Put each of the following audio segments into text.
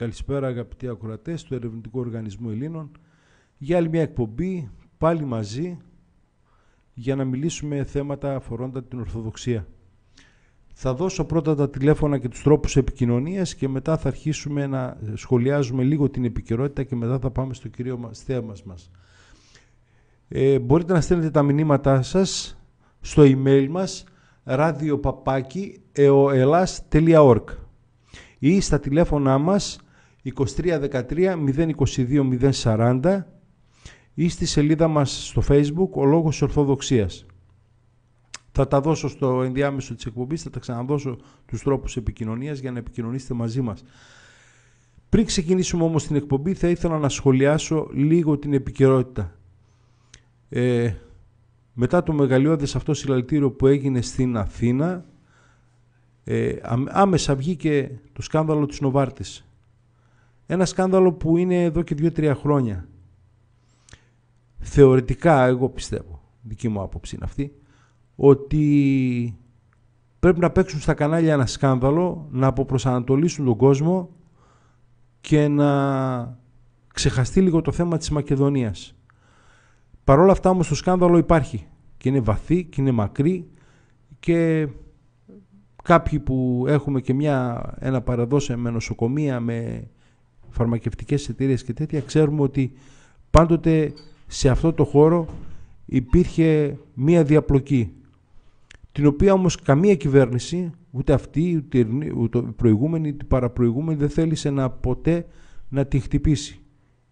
Καλησπέρα αγαπητοί ακροατές του Ερευνητικού Οργανισμού Ελλήνων για άλλη μια εκπομπή πάλι μαζί για να μιλήσουμε θέματα αφορώντα την Ορθοδοξία. Θα δώσω πρώτα τα τηλέφωνα και τους τρόπους επικοινωνίας και μετά θα αρχίσουμε να σχολιάζουμε λίγο την επικαιρότητα και μετά θα πάμε στο κυρίο μας, θέμα μας. Ε, μπορείτε να στέλνετε τα μηνύματά σας στο email μας radiopapaki.eoelas.org ή στα τηλέφωνά μας 2313-022-040 ή στη σελίδα μας στο facebook «Ο Λόγος Ορθοδοξίας». Θα τα δώσω στο ενδιάμεσο της εκπομπής, θα τα ξαναδώσω τους τρόπους επικοινωνίας για να επικοινωνήσετε μαζί μας. Πριν ξεκινήσουμε όμως την εκπομπή θα ήθελα να σχολιάσω λίγο την επικαιρότητα. Ε, μετά το μεγαλειώδες αυτό συλλαλητήριο που έγινε στην Αθήνα, ε, άμεσα βγήκε το σκάνδαλο της Νοβάρτης. Ένα σκάνδαλο που είναι εδώ και δύο-τρία χρόνια. Θεωρητικά, εγώ πιστεύω, δική μου άποψη είναι αυτή, ότι πρέπει να παίξουν στα κανάλια ένα σκάνδαλο, να αποπροσανατολίσουν τον κόσμο και να ξεχαστεί λίγο το θέμα της Μακεδονίας. Παρ' όλα αυτά όμως το σκάνδαλο υπάρχει και είναι βαθύ και είναι μακρύ και κάποιοι που έχουμε και μια, ένα παραδόση με νοσοκομεία, με φαρμακευτικές εταιρείες και τέτοια, ξέρουμε ότι πάντοτε σε αυτό το χώρο υπήρχε μία διαπλοκή, την οποία όμως καμία κυβέρνηση, ούτε αυτή, ούτε, η προηγούμενη, ούτε η παραπροηγούμενη, δεν θέλησε να ποτέ να την χτυπήσει.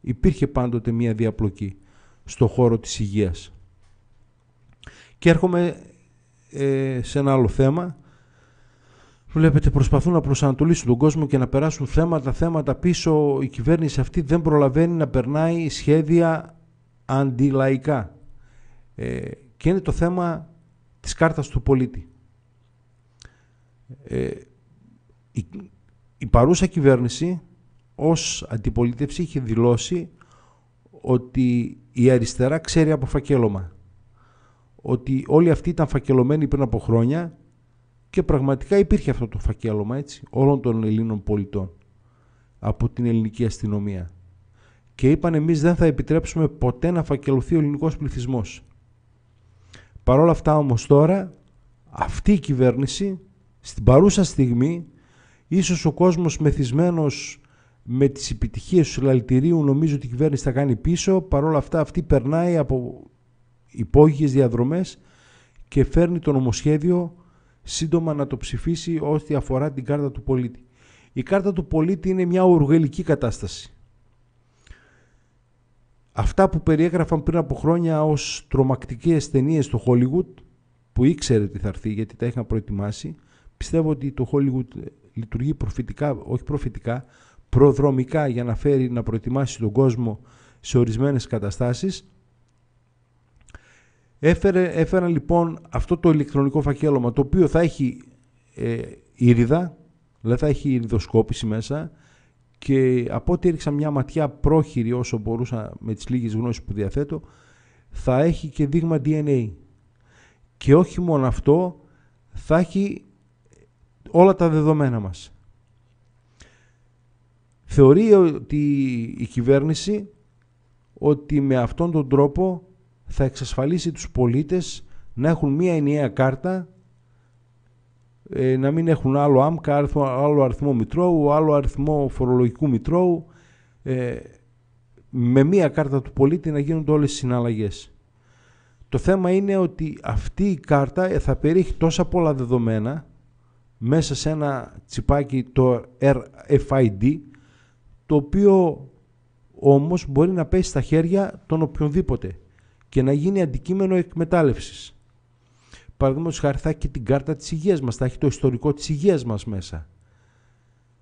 Υπήρχε πάντοτε μία διαπλοκή στο χώρο της υγείας. Και έρχομαι ε, σε ένα άλλο θέμα, Βλέπετε, προσπαθούν να προσανατολίσουν τον κόσμο και να περάσουν θέματα, θέματα πίσω. Η κυβέρνηση αυτή δεν προλαβαίνει να περνάει σχέδια αντιλαϊκά. Ε, και είναι το θέμα της κάρτας του πολίτη. Ε, η, η παρούσα κυβέρνηση ως αντιπολίτευση είχε δηλώσει ότι η αριστερά ξέρει από φακέλωμα. Ότι όλοι αυτοί ήταν φακελωμένοι πριν από χρόνια και πραγματικά υπήρχε αυτό το φακέλωμα έτσι, όλων των Ελλήνων πολιτών από την ελληνική αστυνομία. Και είπαν εμείς δεν θα επιτρέψουμε ποτέ να φακελωθεί ο ελληνικός πληθυσμός. Παρ' όλα αυτά όμως τώρα αυτή η κυβέρνηση στην παρούσα στιγμή ίσως ο κόσμος μεθυσμένος με τις επιτυχίες του συλλαλητηρίου νομίζω ότι η κυβέρνηση θα κάνει πίσω παρόλα αυτά αυτή περνάει από υπόγειες διαδρομές και φέρνει το νομοσχέδιο σύντομα να το ψηφίσει ό,τι αφορά την κάρτα του πολίτη. Η κάρτα του πολίτη είναι μια οργελική κατάσταση. Αυτά που περιέγραφαν πριν από χρόνια ως τρομακτικές ταινίες στο Hollywood, που ήξερε τι θα έρθει γιατί τα είχαν προετοιμάσει, πιστεύω ότι το Hollywood λειτουργεί προφητικά, όχι προφητικά, προδρομικά για να φέρει να προετοιμάσει τον κόσμο σε ορισμένες καταστάσεις Έφερε, έφεραν λοιπόν αυτό το ηλεκτρονικό φακέλωμα το οποίο θα έχει ε, ήριδα, δηλαδή θα έχει ηριδοσκόπηση μέσα και από ό,τι έριξα μια ματιά πρόχειρη όσο μπορούσα με τις λίγες γνώσεις που διαθέτω θα έχει και δείγμα DNA. Και όχι μόνο αυτό, θα έχει όλα τα δεδομένα μας. Θεωρεί ότι η κυβέρνηση ότι με αυτόν τον τρόπο θα εξασφαλίσει τους πολίτες να έχουν μία ενιαία κάρτα, ε, να μην έχουν άλλο άμκα, άλλο αριθμό μητρώου, άλλο αριθμό φορολογικού μητρώου, ε, με μία κάρτα του πολίτη να γίνονται όλες οι συναλλαγές. Το θέμα είναι ότι αυτή η κάρτα ε, θα περιέχει τόσα πολλά δεδομένα μέσα σε ένα τσιπάκι το RFID το οποίο όμως μπορεί να πέσει στα χέρια των οποιονδήποτε και να γίνει αντικείμενο εκμετάλλευσης. Παραδείγματος χάρη θα έχει και την κάρτα της υγείας μας, θα έχει το ιστορικό της υγείας μας μέσα.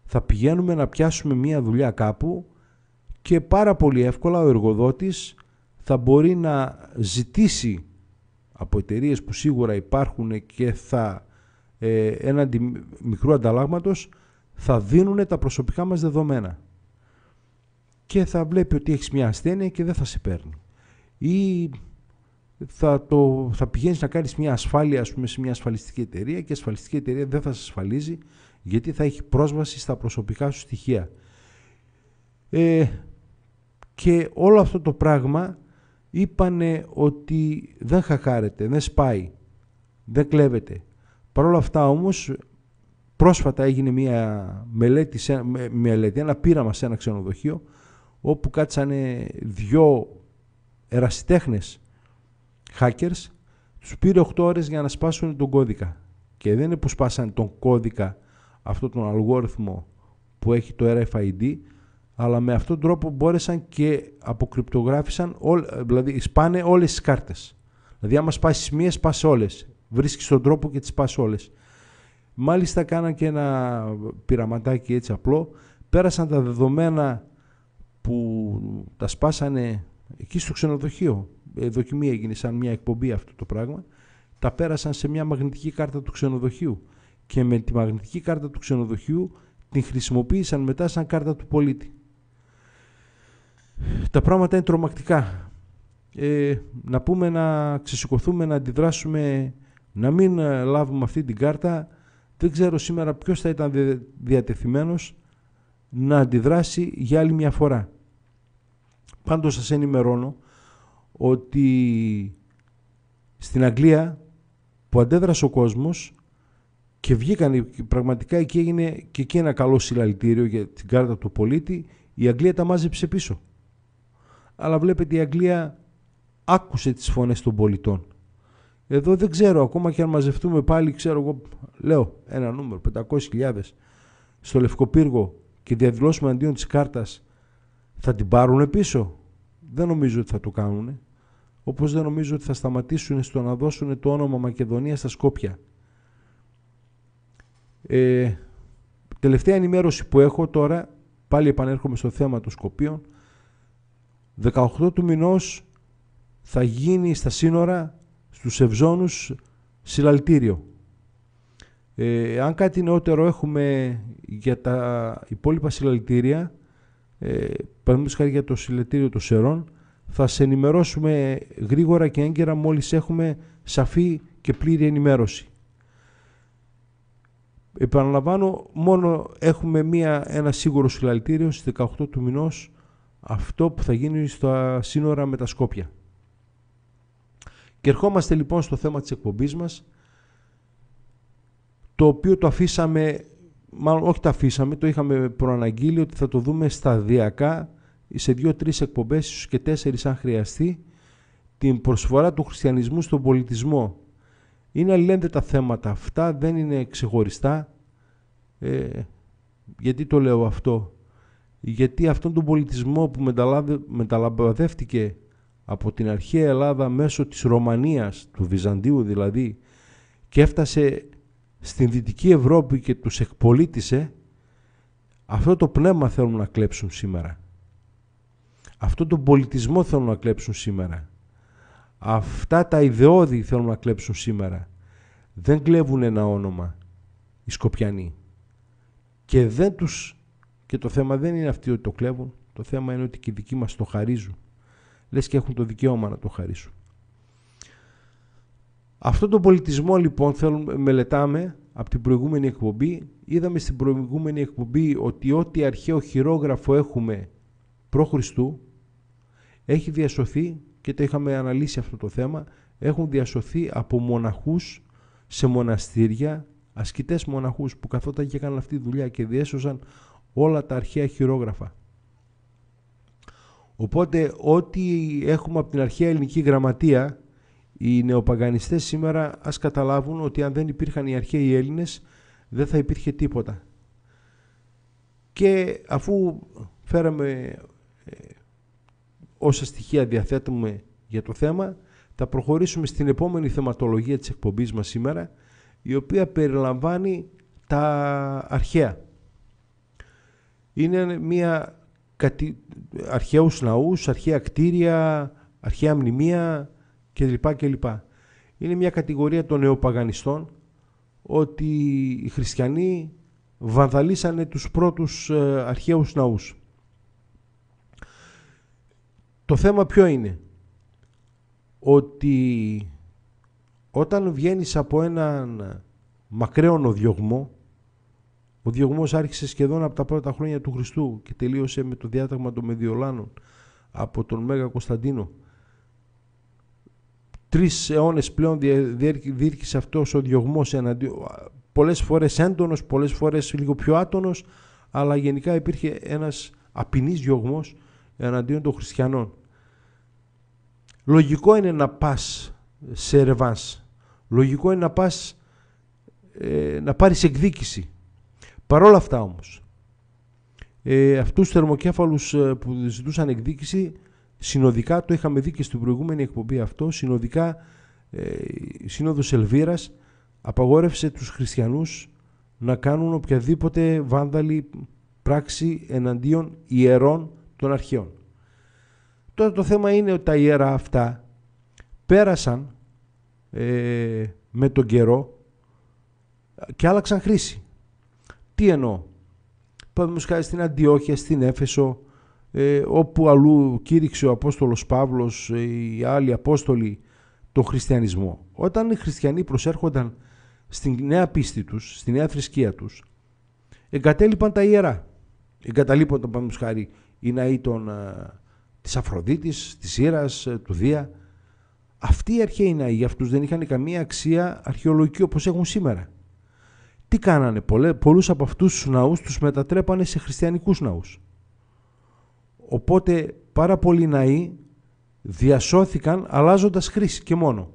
Θα πηγαίνουμε να πιάσουμε μία δουλειά κάπου και πάρα πολύ εύκολα ο εργοδότης θα μπορεί να ζητήσει από εταιρείες που σίγουρα υπάρχουν και θα ε, έναντι μικρού ανταλλάγματος θα δίνουν τα προσωπικά μας δεδομένα και θα βλέπει ότι έχεις μια ασθένεια και δεν θα σε παίρνει ή θα, το, θα πηγαίνεις να κάνεις μια ασφάλεια ας πούμε, σε μια ασφαλιστική εταιρεία και η ασφαλιστική εταιρεία δεν θα σε ασφαλίζει γιατί θα έχει πρόσβαση στα προσωπικά σου στοιχεία. Ε, και όλο αυτό το πράγμα είπανε ότι δεν χακάρεται, δεν σπάει, δεν κλέβεται. Παρ' όλα αυτά όμως πρόσφατα έγινε μια μελέτη, μελέτη, ένα πείραμα σε ένα ξενοδοχείο όπου κάτσανε δυο ερασιτέχνες hackers, τους πήρε 8 ώρες για να σπάσουν τον κώδικα. Και δεν είναι που σπάσαν τον κώδικα, αυτόν τον αλγόριθμο που έχει το RFID, αλλά με αυτόν τον τρόπο μπόρεσαν και αποκρυπτογράφησαν, ε, δηλαδή σπάνε όλες τις κάρτες. Δηλαδή άμα σπάσεις μία, σπάς όλες. Βρίσκεις τον τρόπο και τις σπάς όλες. Μάλιστα κάναν και ένα πειραματάκι έτσι απλό. Πέρασαν τα δεδομένα που τα σπάσανε Εκεί στο ξενοδοχείο. Ε, δοκιμή έγινε σαν μια εκπομπή αυτό το πράγμα. Τα πέρασαν σε μια μαγνητική κάρτα του ξενοδοχείου. Και με τη μαγνητική κάρτα του ξενοδοχείου την χρησιμοποίησαν μετά σαν κάρτα του πολίτη. Τα πράγματα είναι τρομακτικά. Ε, να πούμε να ξεσηκωθούμε, να αντιδράσουμε, να μην ε, λάβουμε αυτή την κάρτα. Δεν ξέρω σήμερα ποιος θα ήταν διατεθειμένος να αντιδράσει για άλλη μια φορά. Πάντως σας ενημερώνω ότι στην Αγγλία που αντέδρασε ο κόσμος και βγήκαν πραγματικά εκεί έγινε και εκεί ένα καλό συλλαλητήριο για την κάρτα του πολίτη η Αγγλία τα μάζεψε πίσω αλλά βλέπετε η Αγγλία άκουσε τις φωνές των πολιτών εδώ δεν ξέρω ακόμα και αν μαζευτούμε πάλι ξέρω εγώ λέω ένα νούμερο 500.000 στο Λευκοπύργο και διαδηλώσουμε αντίον της κάρτας θα την πάρουν πίσω. Δεν νομίζω ότι θα το κάνουν. Όπως δεν νομίζω ότι θα σταματήσουν στο να δώσουν το όνομα Μακεδονία στα Σκόπια. Ε, τελευταία ενημέρωση που έχω τώρα, πάλι επανέρχομαι στο θέμα των Σκοπίων, 18 του μηνός θα γίνει στα σύνορα στους Ευζώνους συλλαλτήριο. Ε, αν κάτι νεότερο έχουμε για τα υπόλοιπα συλλαλητήρια, ε, χάρη για το συλλετήριο των Σερών, θα σε ενημερώσουμε γρήγορα και έγκαιρα μόλις έχουμε σαφή και πλήρη ενημέρωση. Επαναλαμβάνω, μόνο έχουμε μία, ένα σίγουρο συλλαλητήριο στις 18 του μηνός αυτό που θα γίνει στα σύνορα με τα Σκόπια. Και ερχόμαστε λοιπόν στο θέμα της εκπομπής μας, το οποίο το αφήσαμε μάλλον όχι τα αφήσαμε, το είχαμε προαναγγείλει ότι θα το δούμε σταδιακά σε δύο-τρεις εκπομπές, ίσως και τέσσερις αν χρειαστεί, την προσφορά του χριστιανισμού στον πολιτισμό. Είναι αλληλένδετα τα θέματα αυτά, δεν είναι ξεχωριστά. Ε, γιατί το λέω αυτό. Γιατί αυτόν τον πολιτισμό που μεταλαμπαδεύτηκε από την αρχαία Ελλάδα μέσω της Ρωμανίας, του Βυζαντίου δηλαδή, και έφτασε στην Δυτική Ευρώπη και τους εκπολίτησε, αυτό το πνεύμα θέλουν να κλέψουν σήμερα. Αυτό τον πολιτισμό θέλουν να κλέψουν σήμερα. Αυτά τα ιδεώδη θέλουν να κλέψουν σήμερα. Δεν κλέβουν ένα όνομα οι Σκοπιανοί. Και δεν τους... Και το θέμα δεν είναι αυτοί ότι το κλέβουν. Το θέμα είναι ότι και οι δικοί μας το χαρίζουν. Λες και έχουν το δικαίωμα να το χαρίσουν. Αυτό τον πολιτισμό λοιπόν θέλουμε, μελετάμε από την προηγούμενη εκπομπή. Είδαμε στην προηγούμενη εκπομπή ότι ό,τι αρχαίο χειρόγραφο έχουμε προχριστού έχει διασωθεί και το είχαμε αναλύσει αυτό το θέμα έχουν διασωθεί από μοναχούς σε μοναστήρια ασκητές μοναχούς που καθόταν και έκαναν αυτή τη δουλειά και διέσωσαν όλα τα αρχαία χειρόγραφα. Οπότε ό,τι έχουμε από την αρχαία ελληνική γραμματεία οι νεοπαγανιστές σήμερα ας καταλάβουν ότι αν δεν υπήρχαν οι αρχαίοι Έλληνες δεν θα υπήρχε τίποτα. Και αφού φέραμε ε, όσα στοιχεία διαθέτουμε για το θέμα, θα προχωρήσουμε στην επόμενη θεματολογία της εκπομπής μας σήμερα, η οποία περιλαμβάνει τα αρχαία. Είναι μια αρχαίους ναούς, αρχαία κτίρια, αρχαία μνημεία, κλπ. Είναι μια κατηγορία των νεοπαγανιστών ότι οι χριστιανοί βανδαλίσανε τους πρώτους ε, αρχαίους ναούς. Το θέμα ποιο είναι. Ότι όταν βγαίνεις από έναν μακραίωνο διωγμό, ο διωγμός άρχισε σχεδόν από τα πρώτα χρόνια του Χριστού και τελείωσε με το διάταγμα των Μεδιολάνων από τον Μέγα Κωνσταντίνο τρεις αιώνες πλέον διήρκησε αυτός ο διωγμός πολλές φορές έντονος, πολλές φορές λίγο πιο άτονος, αλλά γενικά υπήρχε ένας απεινής διωγμός εναντίον των χριστιανών. Λογικό είναι να πας σε Λογικό είναι να πας ε, να πάρεις εκδίκηση. Παρόλα αυτά όμως, ε, αυτούς τους θερμοκέφαλους ε, που ζητούσαν εκδίκηση συνοδικά, το είχαμε δει και στην προηγούμενη εκπομπή αυτό, συνοδικά ε, η Σύνοδος Ελβίρας απαγόρευσε τους χριστιανούς να κάνουν οποιαδήποτε βάνδαλη πράξη εναντίον ιερών των αρχαίων. Τώρα το θέμα είναι ότι τα ιερά αυτά πέρασαν ε, με τον καιρό και άλλαξαν χρήση. Τι εννοώ. Παραδείγματος χάρη στην Αντιόχεια, στην Έφεσο, ε, όπου αλλού κήρυξε ο Απόστολος Παύλος, ε, οι άλλοι Απόστολοι, το χριστιανισμό. Όταν οι χριστιανοί προσέρχονταν στην νέα πίστη τους, στη νέα θρησκεία τους, εγκατέλειπαν τα ιερά. Εγκαταλείπαν τον Παμπούς Χάρη οι ναοί των, ε, της Αφροδίτης, της Ήρας, ε, του Δία. Αυτοί οι αρχαίοι ναοί για αυτούς δεν είχαν καμία αξία αρχαιολογική όπως έχουν σήμερα. Τι κάνανε, πολλού πολλούς από αυτούς τους ναούς τους μετατρέπανε σε χριστιανικούς ναούς. Οπότε πάρα πολλοί ναοί διασώθηκαν αλλάζοντας χρήση και μόνο.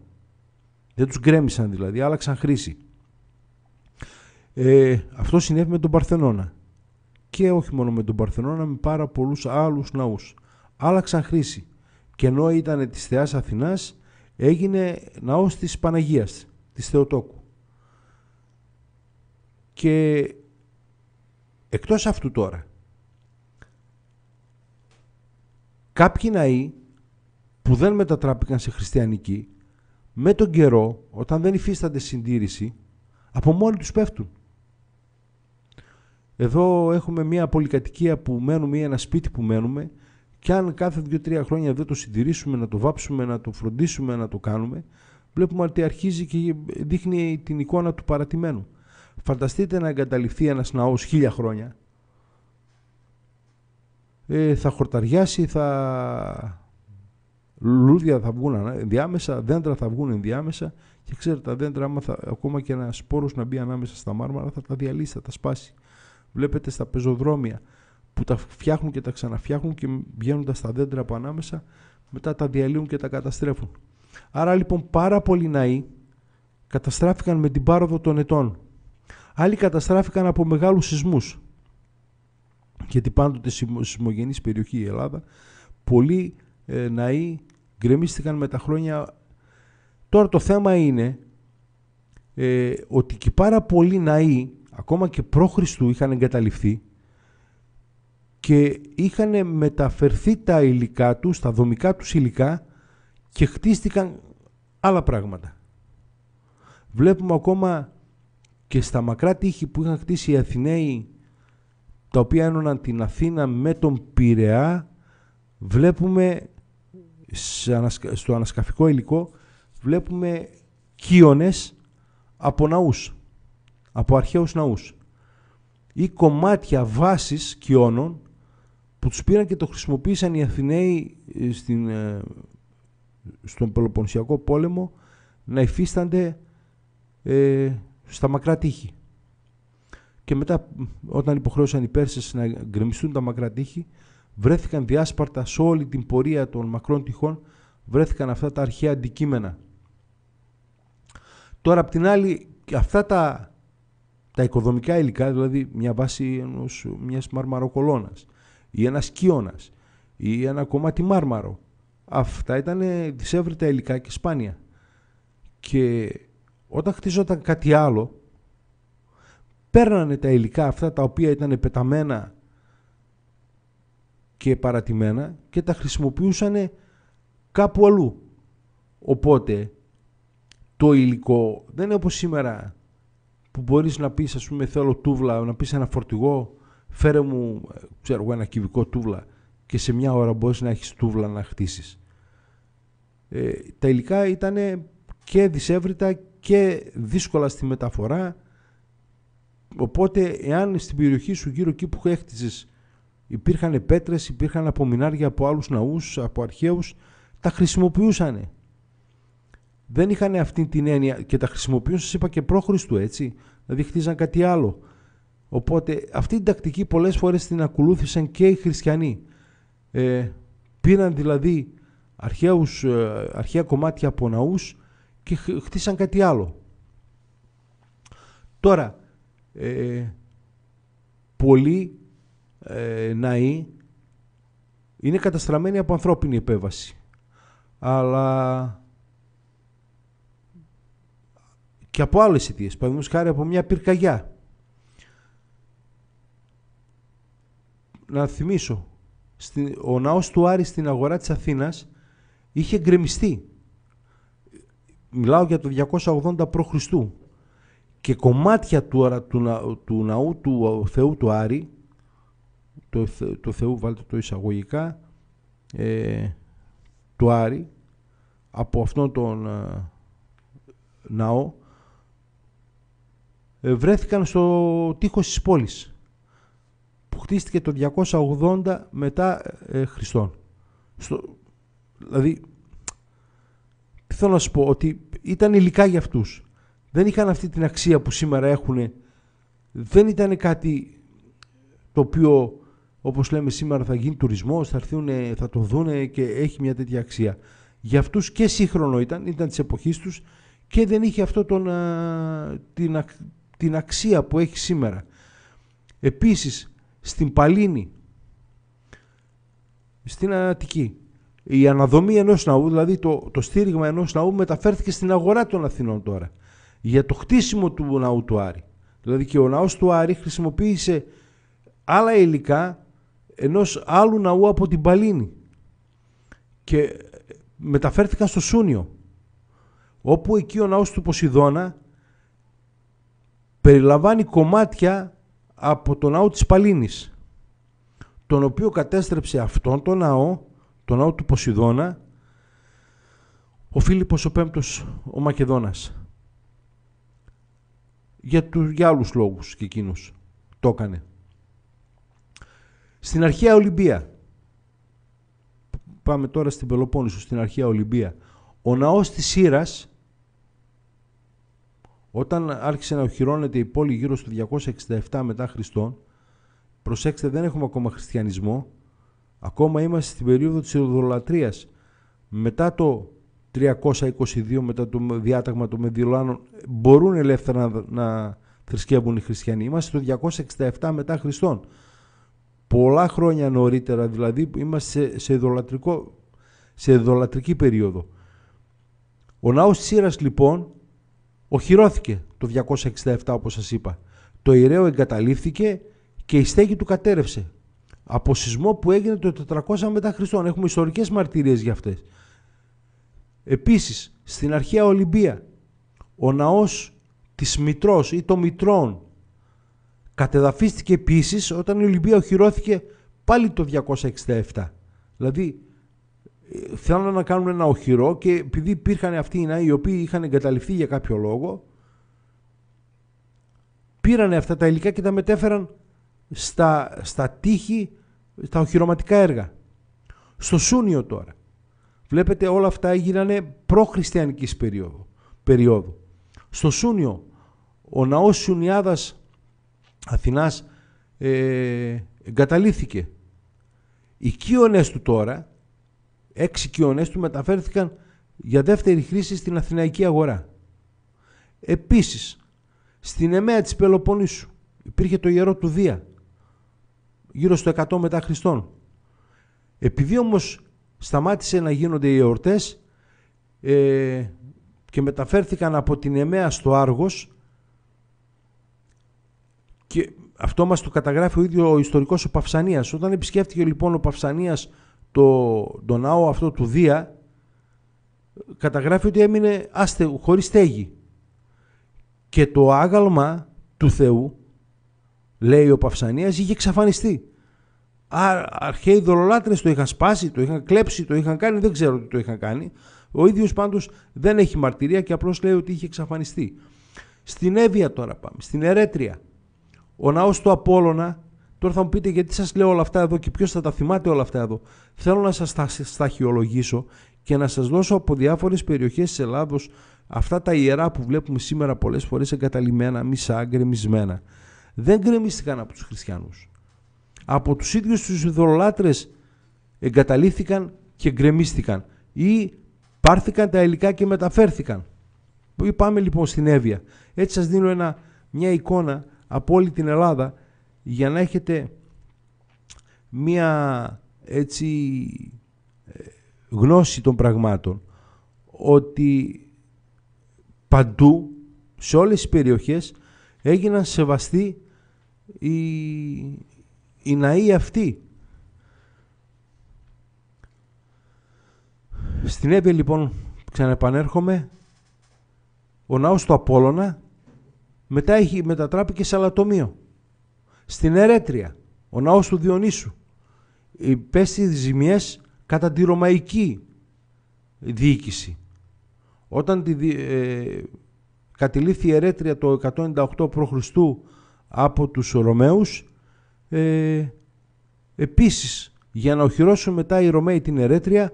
Δεν τους γκρέμισαν δηλαδή, άλλαξαν χρήση. Ε, αυτό συνέβη με τον Παρθενώνα. Και όχι μόνο με τον Παρθενώνα, με πάρα πολλούς άλλους ναούς. Άλλαξαν χρήση. Και ενώ ήταν της Θεάς Αθηνάς, έγινε ναός της Παναγίας, της Θεοτόκου. Και εκτός αυτού τώρα, Κάποιοι ναοί που δεν μετατράπηκαν σε χριστιανική, με τον καιρό, όταν δεν υφίστανται συντήρηση, από μόνοι τους πέφτουν. Εδώ έχουμε μια πολυκατοικία που μένουμε ή ένα σπίτι που μένουμε και αν κάθε 2-3 χρόνια δεν το συντηρήσουμε, να το βάψουμε, να το φροντίσουμε, να το κάνουμε, βλέπουμε ότι αρχίζει και δείχνει την εικόνα του παρατημένου. Φανταστείτε να εγκαταληφθεί ένας ναός χίλια χρόνια ε, θα χορταριάσει, θα... Λουλούδια θα βγουν ενδιάμεσα, δέντρα θα βγουν ενδιάμεσα και ξέρετε τα δέντρα άμα θα, ακόμα και ένας σπόρος να μπει ανάμεσα στα μάρμαρα θα τα διαλύσει, θα τα σπάσει. Βλέπετε στα πεζοδρόμια που τα φτιάχνουν και τα ξαναφτιάχνουν και βγαίνοντας τα δέντρα από ανάμεσα μετά τα διαλύουν και τα καταστρέφουν. Άρα λοιπόν πάρα πολλοί ναοί καταστράφηκαν με την πάροδο των ετών. Άλλοι καταστράφηκαν από μεγάλους σεισμούς γιατί πάντοτε συμμογενής περιοχή η Ελλάδα, πολλοί ε, ναοί γκρεμίστηκαν με τα χρόνια. Τώρα το θέμα είναι ε, ότι και πάρα πολλοί ναοί, ακόμα και Χριστού είχαν εγκαταληφθεί και είχαν μεταφερθεί τα υλικά τους, τα δομικά τους υλικά και χτίστηκαν άλλα πράγματα. Βλέπουμε ακόμα και στα μακρά τείχη που είχαν χτίσει οι Αθηναίοι τα οποία ένωναν την Αθήνα με τον Πειραιά βλέπουμε στο ανασκαφικό υλικό βλέπουμε κιόνες από ναούς, από αρχαίους ναούς ή κομμάτια βάσης κιόνων που τους πήραν και το χρησιμοποίησαν οι Αθηναίοι ε, ε, στον Πελοποννησιακό πόλεμο να υφίστανται ε, στα μακρά τείχη και μετά όταν υποχρέωσαν οι Πέρσες να γκρεμιστούν τα μακρά τείχη, βρέθηκαν διάσπαρτα σε όλη την πορεία των μακρών τυχών, βρέθηκαν αυτά τα αρχαία αντικείμενα. Τώρα απ' την άλλη αυτά τα, τα οικοδομικά υλικά, δηλαδή μια βάση ενός, μιας μαρμαροκολώνας ή ένας κύωνας ή ένα κομμάτι μάρμαρο, αυτά ήταν δυσέβρητα υλικά και σπάνια. Και όταν χτίζονταν κάτι άλλο, παίρνανε τα υλικά αυτά τα οποία ήταν πεταμένα και παρατημένα και τα χρησιμοποιούσαν κάπου αλλού. Οπότε το υλικό δεν είναι όπως σήμερα που μπορείς να πεις ας πούμε θέλω τούβλα, να πεις ένα φορτηγό φέρε μου ξέρω, ένα κυβικό τούβλα και σε μια ώρα μπορείς να έχεις τούβλα να χτίσεις. Ε, τα υλικά ήταν και δυσέβρητα και δύσκολα στη μεταφορά Οπότε, εάν στην περιοχή σου γύρω εκεί που έκτιζε υπήρχαν πέτρες, υπήρχαν απομινάρια από άλλους ναούς, από αρχαίους, τα χρησιμοποιούσαν. Δεν είχαν αυτή την έννοια και τα χρησιμοποιούσαν, σας είπα και πρόχριστου έτσι. Δηλαδή, χτίζαν κάτι άλλο. Οπότε, αυτή την τακτική πολλές φορές την ακολούθησαν και οι χριστιανοί. Ε, πήραν δηλαδή αρχαίους, ε, αρχαία κομμάτια από ναούς και χτίσαν κάτι άλλο. Τώρα, ε, πολλοί ε, ναοί είναι καταστραμμένοι από ανθρώπινη επέβαση. Αλλά και από άλλες αιτίες, παραδείγματος χάρη από μια πυρκαγιά. Να θυμίσω, ο ναός του Άρη στην αγορά της Αθήνας είχε γκρεμιστεί. Μιλάω για το 280 π.Χ και κομμάτια του, του, του ναού του Θεού του Άρη, το, Θεού βάλτε το εισαγωγικά, ε, του Άρη, από αυτόν τον ε, ναό, ε, βρέθηκαν στο τείχος της πόλης, που χτίστηκε το 280 μετά ε, Χριστόν. Στο, δηλαδή, τι θέλω να σου πω, ότι ήταν υλικά για αυτούς δεν είχαν αυτή την αξία που σήμερα έχουν. Δεν ήταν κάτι το οποίο όπως λέμε σήμερα θα γίνει τουρισμός, θα, έρθουν, θα το δούνε και έχει μια τέτοια αξία. Για αυτούς και σύγχρονο ήταν, ήταν της εποχής τους και δεν είχε αυτό τον, την, αξία που έχει σήμερα. Επίσης στην Παλίνη, στην Αττική, η αναδομή ενός ναού, δηλαδή το, το στήριγμα ενός ναού μεταφέρθηκε στην αγορά των Αθηνών τώρα για το χτίσιμο του ναού του Άρη. Δηλαδή και ο ναός του Άρη χρησιμοποίησε άλλα υλικά ενός άλλου ναού από την Παλίνη και μεταφέρθηκαν στο Σούνιο όπου εκεί ο ναός του Ποσειδώνα περιλαμβάνει κομμάτια από το ναό της Παλίνης τον οποίο κατέστρεψε αυτόν τον ναό, τον ναό του Ποσειδώνα ο Φίλιππος ο Πέμπτος ο Μακεδόνας για, τους, για άλλους λόγους και εκείνος το έκανε. Στην αρχαία Ολυμπία, πάμε τώρα στην Πελοπόννησο, στην αρχαία Ολυμπία, ο ναός της Σύρας, όταν άρχισε να οχυρώνεται η πόλη γύρω στο 267 μετά Χριστόν, προσέξτε δεν έχουμε ακόμα χριστιανισμό, ακόμα είμαστε στην περίοδο της ειδωλολατρίας. Μετά το 322 μετά το διάταγμα των Μεδιλάνων μπορούν ελεύθερα να, να θρησκεύουν οι χριστιανοί. Είμαστε το 267 μετά Χριστόν. Πολλά χρόνια νωρίτερα δηλαδή είμαστε σε, σε, σε ειδωλατρική περίοδο. Ο ναός της Σύρας λοιπόν οχυρώθηκε το 267 όπως σας είπα. Το ιερέο εγκαταλείφθηκε και η στέγη του κατέρευσε. Από σεισμό που έγινε το 400 μετά Χριστόν. Έχουμε ιστορικές μαρτυρίες για αυτές. Επίσης, στην αρχαία Ολυμπία, ο ναός της Μητρός ή των Μητρών κατεδαφίστηκε επίσης όταν η Ολυμπία οχυρώθηκε πάλι το 267. Δηλαδή, ε, θέλουν να κάνουν ένα οχυρό και επειδή υπήρχαν αυτοί οι ναοί οι οποίοι είχαν εγκαταλειφθεί για κάποιο λόγο, πήραν αυτά τα υλικά και τα μετέφεραν στα, στα τείχη, στα οχυρωματικά έργα. Στο Σούνιο τώρα. Βλέπετε όλα αυτά έγινανε προχριστιανικής περίοδου. περίοδου. Στο Σούνιο, ο ναός Σουνιάδας Αθηνάς ε, εγκαταλείφθηκε. Οι κοιονές του τώρα, έξι κοιονές του μεταφέρθηκαν για δεύτερη χρήση στην Αθηναϊκή αγορά. Επίσης, στην Εμέα της Πελοποννήσου υπήρχε το Ιερό του Δία, γύρω στο 100 μετά Χριστόν. Επειδή όμως σταμάτησε να γίνονται οι εορτές ε, και μεταφέρθηκαν από την Εμέα στο Άργος και αυτό μας το καταγράφει ο ίδιος ο ιστορικός ο Παυσανίας. Όταν επισκέφτηκε λοιπόν ο Παυσανίας το, το ναό αυτό του Δία καταγράφει ότι έμεινε άστεγο, χωρίς στέγη. Και το άγαλμα του Θεού, λέει ο Παυσανίας, είχε εξαφανιστεί αρχαίοι δολολάτρε το είχαν σπάσει, το είχαν κλέψει, το είχαν κάνει, δεν ξέρω τι το είχαν κάνει. Ο ίδιος πάντως δεν έχει μαρτυρία και απλώς λέει ότι είχε εξαφανιστεί. Στην Εύβοια τώρα πάμε, στην Ερέτρια. Ο Νάο του Απόλωνα, τώρα θα μου πείτε γιατί σας λέω όλα αυτά εδώ και ποιος θα τα θυμάται όλα αυτά εδώ. Θέλω να σας τα σταχυολογήσω και να σας δώσω από διάφορες περιοχές της Ελλάδος αυτά τα ιερά που βλέπουμε σήμερα πολλές φορές εγκαταλειμμένα, μισά, γκρεμισμένα. Δεν γκρεμίστηκαν από τους χριστιανούς από τους ίδιους τους ειδωλολάτρες εγκαταλήθηκαν και γκρεμίστηκαν ή πάρθηκαν τα υλικά και μεταφέρθηκαν. Πάμε λοιπόν στην Εύβοια. Έτσι σας δίνω ένα, μια εικόνα από όλη την Ελλάδα για να έχετε μια έτσι ε, γνώση των πραγμάτων ότι παντού σε όλες τις περιοχές έγιναν σεβαστοί οι, οι ναοί αυτοί. Στην Εύβοια λοιπόν ξαναεπανέρχομαι ο ναός του Απόλλωνα μετά έχει μετατράπηκε σε αλατομείο. Στην Ερέτρια ο ναός του Διονύσου υπέστη ζημιές κατά τη ρωμαϊκή διοίκηση. Όταν τη, ε, κατηλήθη η Ερέτρια το 198 π.Χ. από τους Ρωμαίους ε, επίσης, για να οχυρώσουν μετά οι Ρωμαίοι την Ερέτρια,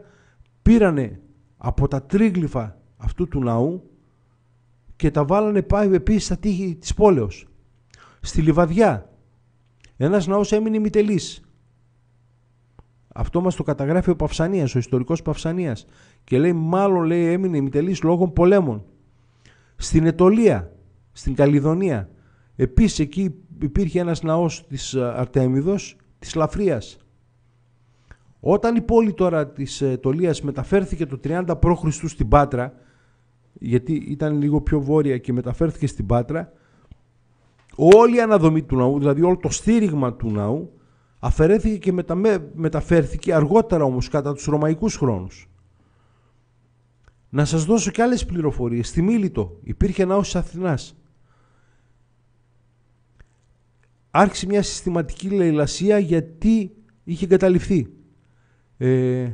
πήρανε από τα τρίγλυφα αυτού του ναού και τα βάλανε πάει επίσης στα τείχη της πόλεως. Στη Λιβαδιά, ένας ναός έμεινε μητελής. Αυτό μας το καταγράφει ο Παυσανίας, ο ιστορικός Παυσανίας. Και λέει, μάλλον λέει, έμεινε μητελής λόγων πολέμων. Στην Ετωλία, στην Καλιδονία, Επίσης εκεί υπήρχε ένας ναός της ε, Αρτέμιδος, της Λαφρίας. Όταν η πόλη τώρα της ε, Τολίας μεταφέρθηκε το 30 π.Χ. στην Πάτρα, γιατί ήταν λίγο πιο βόρεια και μεταφέρθηκε στην Πάτρα, όλη η αναδομή του ναού, δηλαδή όλο το στήριγμα του ναού, αφαιρέθηκε και μεταφέρθηκε αργότερα όμως κατά τους ρωμαϊκούς χρόνους. Να σας δώσω και άλλες πληροφορίες. Στη Μίλητο υπήρχε ναός της Αθηνάς. άρχισε μια συστηματική λαϊλασία γιατί είχε καταληφθεί. Ε,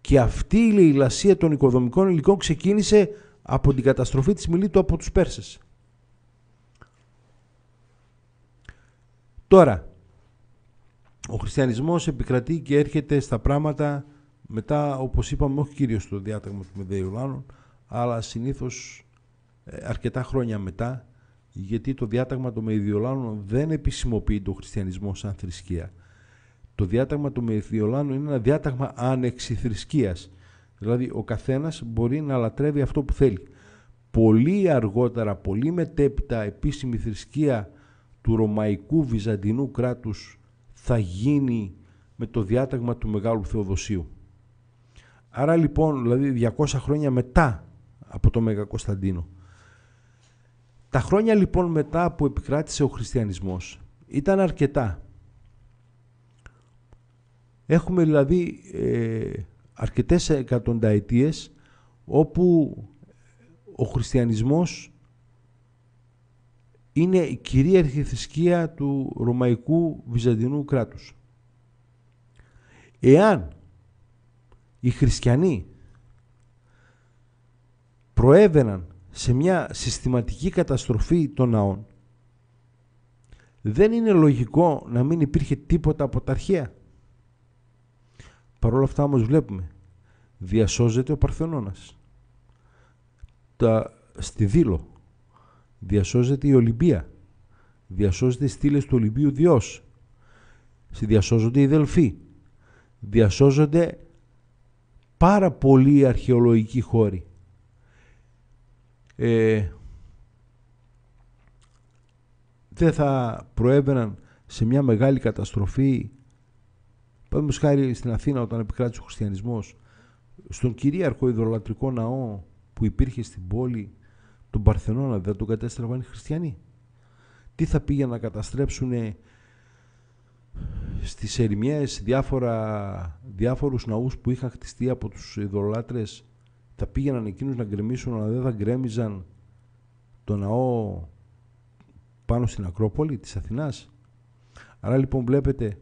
και αυτή η λαϊλασία των οικοδομικών υλικών ξεκίνησε από την καταστροφή της Μιλήτου από τους Πέρσες. Τώρα, ο χριστιανισμός επικρατεί και έρχεται στα πράγματα μετά, όπως είπαμε, όχι κυρίως στο διάταγμα του Λάνων, αλλά συνήθως ε, αρκετά χρόνια μετά, γιατί το διάταγμα των Μεϊδιολάνων δεν επισημοποιεί τον χριστιανισμό σαν θρησκεία. Το διάταγμα του Μεϊδιολάνων είναι ένα διάταγμα άνεξη θρησκείας. Δηλαδή ο καθένας μπορεί να λατρεύει αυτό που θέλει. Πολύ αργότερα, πολύ μετέπειτα επίσημη θρησκεία του Ρωμαϊκού Βυζαντινού κράτους θα γίνει με το διάταγμα του Μεγάλου Θεοδοσίου. Άρα λοιπόν, δηλαδή 200 χρόνια μετά από το Μέγα Κωνσταντίνο, τα χρόνια λοιπόν μετά που επικράτησε ο χριστιανισμός ήταν αρκετά. Έχουμε δηλαδή ε, αρκετές εκατονταετίες όπου ο χριστιανισμός είναι η κυρίαρχη θρησκεία του Ρωμαϊκού Βυζαντινού κράτους. Εάν οι χριστιανοί προέβαιναν σε μια συστηματική καταστροφή των ναών. Δεν είναι λογικό να μην υπήρχε τίποτα από τα αρχαία. Παρ' όλα αυτά όμως βλέπουμε, διασώζεται ο Παρθενώνας. Τα, στη Δήλο διασώζεται η Ολυμπία. Διασώζεται οι στήλες του Ολυμπίου Διός. Διασώζονται οι Δελφοί. Διασώζονται πάρα πολλοί αρχαιολογικοί χώροι ε, δεν θα προέβαιναν σε μια μεγάλη καταστροφή Παραδείγματος χάρη στην Αθήνα, όταν επικράτησε ο χριστιανισμός στον κυρίαρχο ιδρολατρικό ναό που υπήρχε στην πόλη, τον Παρθενώνα, δεν τον κατέστρεφαν οι χριστιανοί. Τι θα πήγαιναν να καταστρέψουν στις ερημιές διάφορα, διάφορους ναούς που είχαν χτιστεί από τους ιδωλατρές θα πήγαιναν εκείνους να γκρεμίσουν, αλλά δεν θα γκρέμιζαν το ναό πάνω στην Ακρόπολη της Αθηνάς. Άρα λοιπόν βλέπετε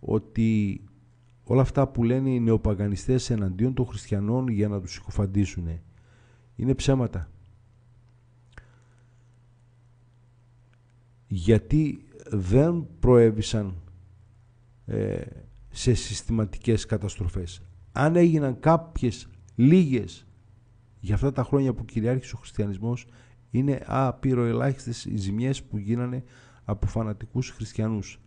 ότι όλα αυτά που λένε οι νεοπαγανιστές εναντίον των χριστιανών για να τους συκοφαντήσουν είναι ψέματα. Γιατί δεν προέβησαν ε, σε συστηματικές καταστροφές. Αν έγιναν κάποιες λίγες για αυτά τα χρόνια που κυριάρχησε ο χριστιανισμός είναι απειροελάχιστες οι ζημιές που γίνανε από φανατικούς χριστιανούς.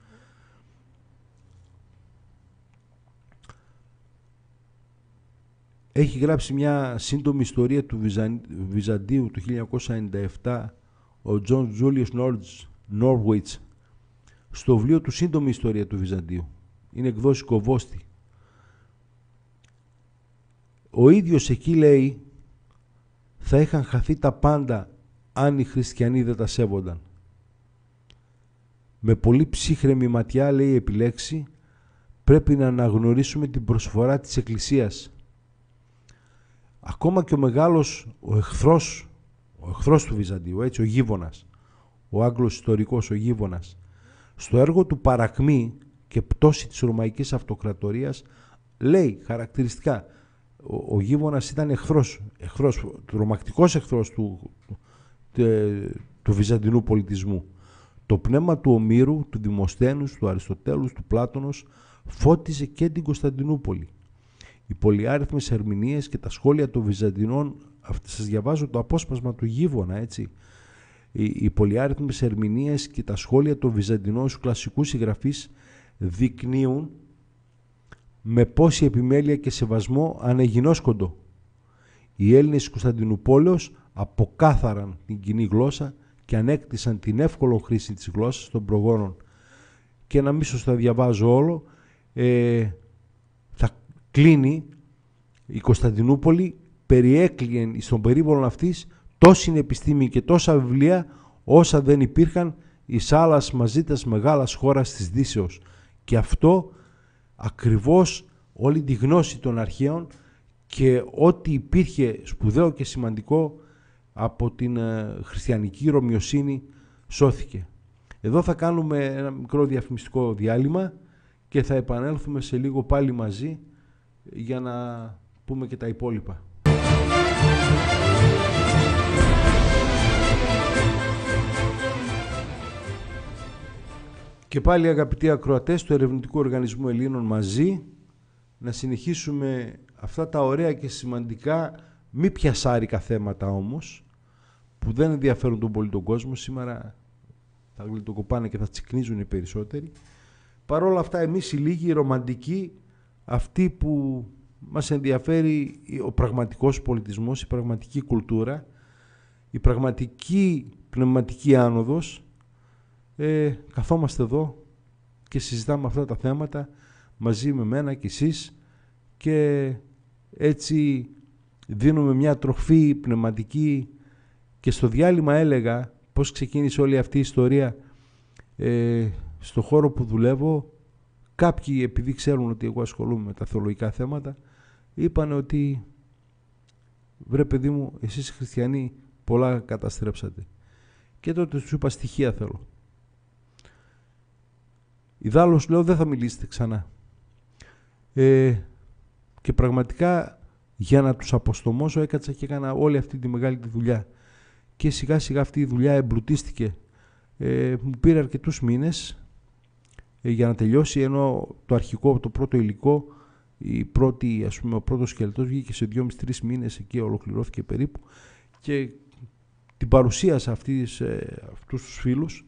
Έχει γράψει μια σύντομη ιστορία του Βυζαντίου του 1997 ο Τζον Julius Norwich στο βιβλίο του «Σύντομη ιστορία του Βυζαντίου». Είναι εκδόση Κοβόστη. Ο ίδιος εκεί λέει θα είχαν χαθεί τα πάντα αν οι χριστιανοί δεν τα σέβονταν. Με πολύ ψύχρεμη ματιά λέει η επιλέξη πρέπει να αναγνωρίσουμε την προσφορά της Εκκλησίας. Ακόμα και ο μεγάλος, ο εχθρός, ο εχθρός του Βυζαντίου, έτσι, ο Γίβωνας, ο Άγγλος ιστορικός, ο Γίβωνας, στο έργο του παρακμή και πτώση της Ρωμαϊκής Αυτοκρατορίας, λέει χαρακτηριστικά ο, ο ήταν εχθρός, εχθρός τρομακτικός εχθρός του, του, του βυζαντινού πολιτισμού. Το πνεύμα του Ομήρου, του Δημοσθένους, του Αριστοτέλους, του Πλάτωνος φώτιζε και την Κωνσταντινούπολη. Οι πολυάριθμες ερμηνείες και τα σχόλια των Βυζαντινών, σας διαβάζω το απόσπασμα του Γίβωνα, έτσι, οι, οι πολυάριθμες και τα σχόλια των Βυζαντινών στους κλασικούς συγγραφείς δεικνύουν με πόση επιμέλεια και σεβασμό ανεγινόσκοντο. Οι Έλληνες της Κωνσταντινούπολεως αποκάθαραν την κοινή γλώσσα και ανέκτησαν την εύκολο χρήση της γλώσσας των προγόνων. Και να μην σας τα διαβάζω όλο, ε, θα κλείνει η Κωνσταντινούπολη περιέκλειεν στον περίβολο αυτής τόση επιστήμη και τόσα βιβλία όσα δεν υπήρχαν εις άλλας μαζί τας μεγάλας χώρας της Δύσεως. Και αυτό ακριβώς όλη τη γνώση των αρχαίων και ό,τι υπήρχε σπουδαίο και σημαντικό από την ε, χριστιανική Ρωμιοσύνη σώθηκε. Εδώ θα κάνουμε ένα μικρό διαφημιστικό διάλειμμα και θα επανέλθουμε σε λίγο πάλι μαζί για να πούμε και τα υπόλοιπα. Και πάλι αγαπητοί ακροατές του Ερευνητικού Οργανισμού Ελλήνων μαζί να συνεχίσουμε αυτά τα ωραία και σημαντικά μη πιασάρικα θέματα όμως που δεν ενδιαφέρουν τον πολύ τον κόσμο σήμερα θα γλυτοκοπάνε και θα τσικνίζουν οι περισσότεροι παρόλα αυτά εμείς οι λίγοι οι ρομαντικοί αυτοί που μας ενδιαφέρει ο πραγματικός πολιτισμός, η πραγματική κουλτούρα η πραγματική πνευματική άνοδος ε, καθόμαστε εδώ και συζητάμε αυτά τα θέματα μαζί με μένα και εσείς και έτσι δίνουμε μια τροφή πνευματική και στο διάλειμμα έλεγα πώς ξεκίνησε όλη αυτή η ιστορία ε, στο χώρο που δουλεύω κάποιοι επειδή ξέρουν ότι εγώ ασχολούμαι με τα θεολογικά θέματα είπαν ότι βρε παιδί μου εσείς χριστιανοί πολλά καταστρέψατε και τότε σου είπα στοιχεία θέλω Ιδάλλως λέω δεν θα μιλήσετε ξανά. Ε, και πραγματικά για να τους αποστομώσω έκατσα και έκανα όλη αυτή τη μεγάλη τη δουλειά. Και σιγά σιγά αυτή η δουλειά εμπλουτίστηκε. Ε, μου πήρε αρκετούς μήνες ε, για να τελειώσει ενώ το αρχικό, το πρώτο υλικό η πρώτη, ας πούμε, ο πρώτος σκελετός βγήκε σε 2,5-3 μήνες εκεί ολοκληρώθηκε περίπου και την παρουσίασα ε, αυτούς τους φίλους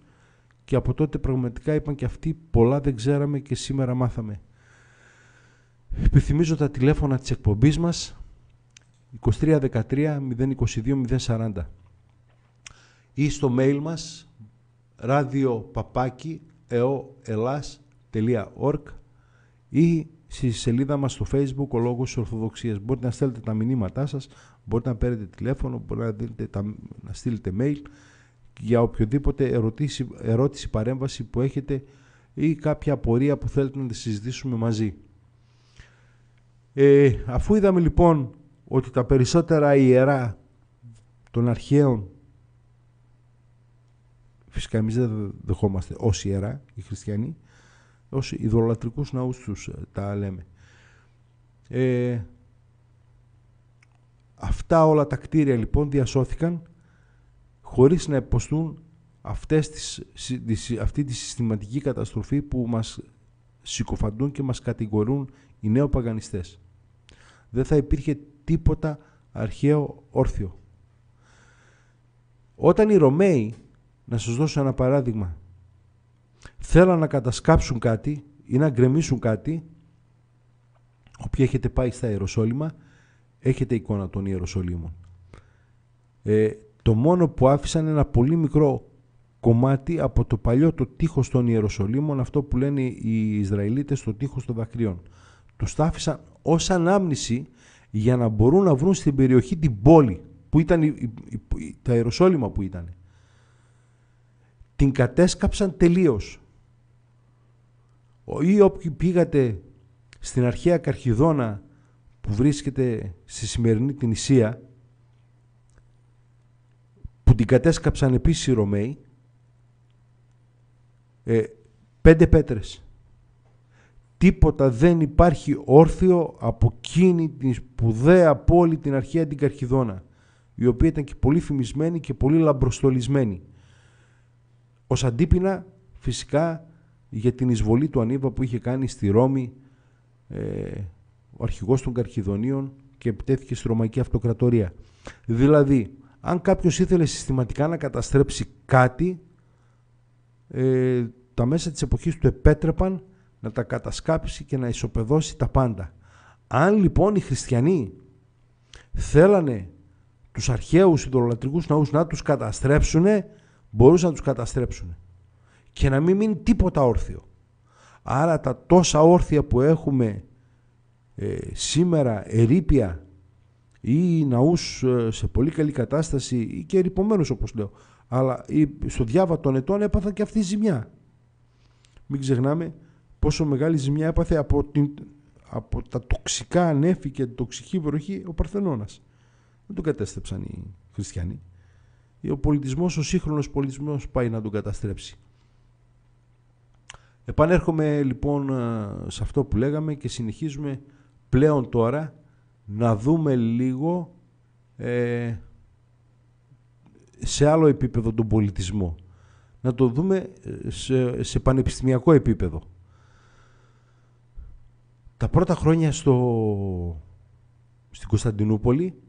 και από τότε πραγματικά είπαν και αυτοί πολλά δεν ξέραμε και σήμερα μάθαμε. Επιθυμίζω τα τηλέφωνα της εκπομπής μας 2313-022-040 ή στο mail μας radiopapaki.eoelas.org ή στη σελίδα μας στο facebook ο λόγος της Ορθοδοξίας. Μπορείτε να στέλνετε τα μηνύματά σας, μπορείτε να παίρνετε τηλέφωνο, μπορείτε να στείλετε mail για οποιοδήποτε ερωτήση, ερώτηση, παρέμβαση που έχετε ή κάποια απορία που θέλετε να τη συζητήσουμε μαζί. Ε, αφού είδαμε λοιπόν ότι τα περισσότερα ιερά των αρχαίων φυσικά εμείς δεν δεχόμαστε ως ιερά οι χριστιανοί ως ιδωλατρικούς ναούς τους ε, τα λέμε ε, αυτά όλα τα κτίρια λοιπόν διασώθηκαν χωρίς να υποστούν αυτές τις, αυτή τη συστηματική καταστροφή που μας συκοφαντούν και μας κατηγορούν οι νέο παγανιστές. Δεν θα υπήρχε τίποτα αρχαίο όρθιο. Όταν οι Ρωμαίοι, να σας δώσω ένα παράδειγμα, θέλαν να κατασκάψουν κάτι ή να γκρεμίσουν κάτι, όποιοι έχετε πάει στα Ιεροσόλυμα, έχετε εικόνα των Ιεροσολύμων. Ε, το μόνο που άφησαν ένα πολύ μικρό κομμάτι από το παλιό το τείχος των Ιεροσολύμων, αυτό που λένε οι Ισραηλίτες το τείχος των δακρύων. Το στάφησαν ως ανάμνηση για να μπορούν να βρουν στην περιοχή την πόλη που ήταν η, τα Ιεροσόλυμα που ήταν. Την κατέσκαψαν τελείως. Ή όποιοι πήγατε στην αρχαία Καρχιδόνα που βρίσκεται στη σημερινή την Ισία την κατέσκαψαν επίσης οι Ρωμαίοι, ε, πέντε πέτρες. Τίποτα δεν υπάρχει όρθιο από εκείνη την σπουδαία πόλη την αρχαία την Καρχιδόνα, η οποία ήταν και πολύ φημισμένη και πολύ λαμπροστολισμένη. Ως αντίπεινα φυσικά για την εισβολή του Ανίβα που είχε κάνει στη Ρώμη ε, ο αρχηγός των Καρχιδονίων και επιτέθηκε στη Ρωμαϊκή Αυτοκρατορία. Δηλαδή, αν κάποιος ήθελε συστηματικά να καταστρέψει κάτι, ε, τα μέσα της εποχής του επέτρεπαν να τα κατασκάψει και να ισοπεδώσει τα πάντα. Αν λοιπόν οι χριστιανοί θέλανε τους αρχαίους ιδωλολατρικούς ναούς να τους καταστρέψουν, μπορούσαν να τους καταστρέψουν και να μην μείνει τίποτα όρθιο. Άρα τα τόσα όρθια που έχουμε ε, σήμερα ερήπια ή ναούς ε, σε πολύ καλή κατάσταση και ρηπωμένους όπως λέω. Αλλά στο διάβα των ετών έπαθαν και αυτή η ναους σε πολυ καλη κατασταση και ρηπομενου οπως λεω αλλα στο διαβα των ετων επαθαν και αυτη η ζημια Μην ξεχνάμε πόσο μεγάλη ζημιά έπαθε από, την, από τα τοξικά ανέφη και την τοξική βροχή ο Παρθενώνας. Δεν τον κατέστρεψαν οι χριστιανοί. Ο πολιτισμός, ο σύγχρονος πολιτισμός πάει να τον καταστρέψει. Επανέρχομαι λοιπόν ε, σε αυτό που λέγαμε και συνεχίζουμε πλέον τώρα να δούμε λίγο ε, σε άλλο επίπεδο τον πολιτισμό. Να το δούμε ε, σε, σε πανεπιστημιακό επίπεδο. Τα πρώτα χρόνια στο, στην Κωνσταντινούπολη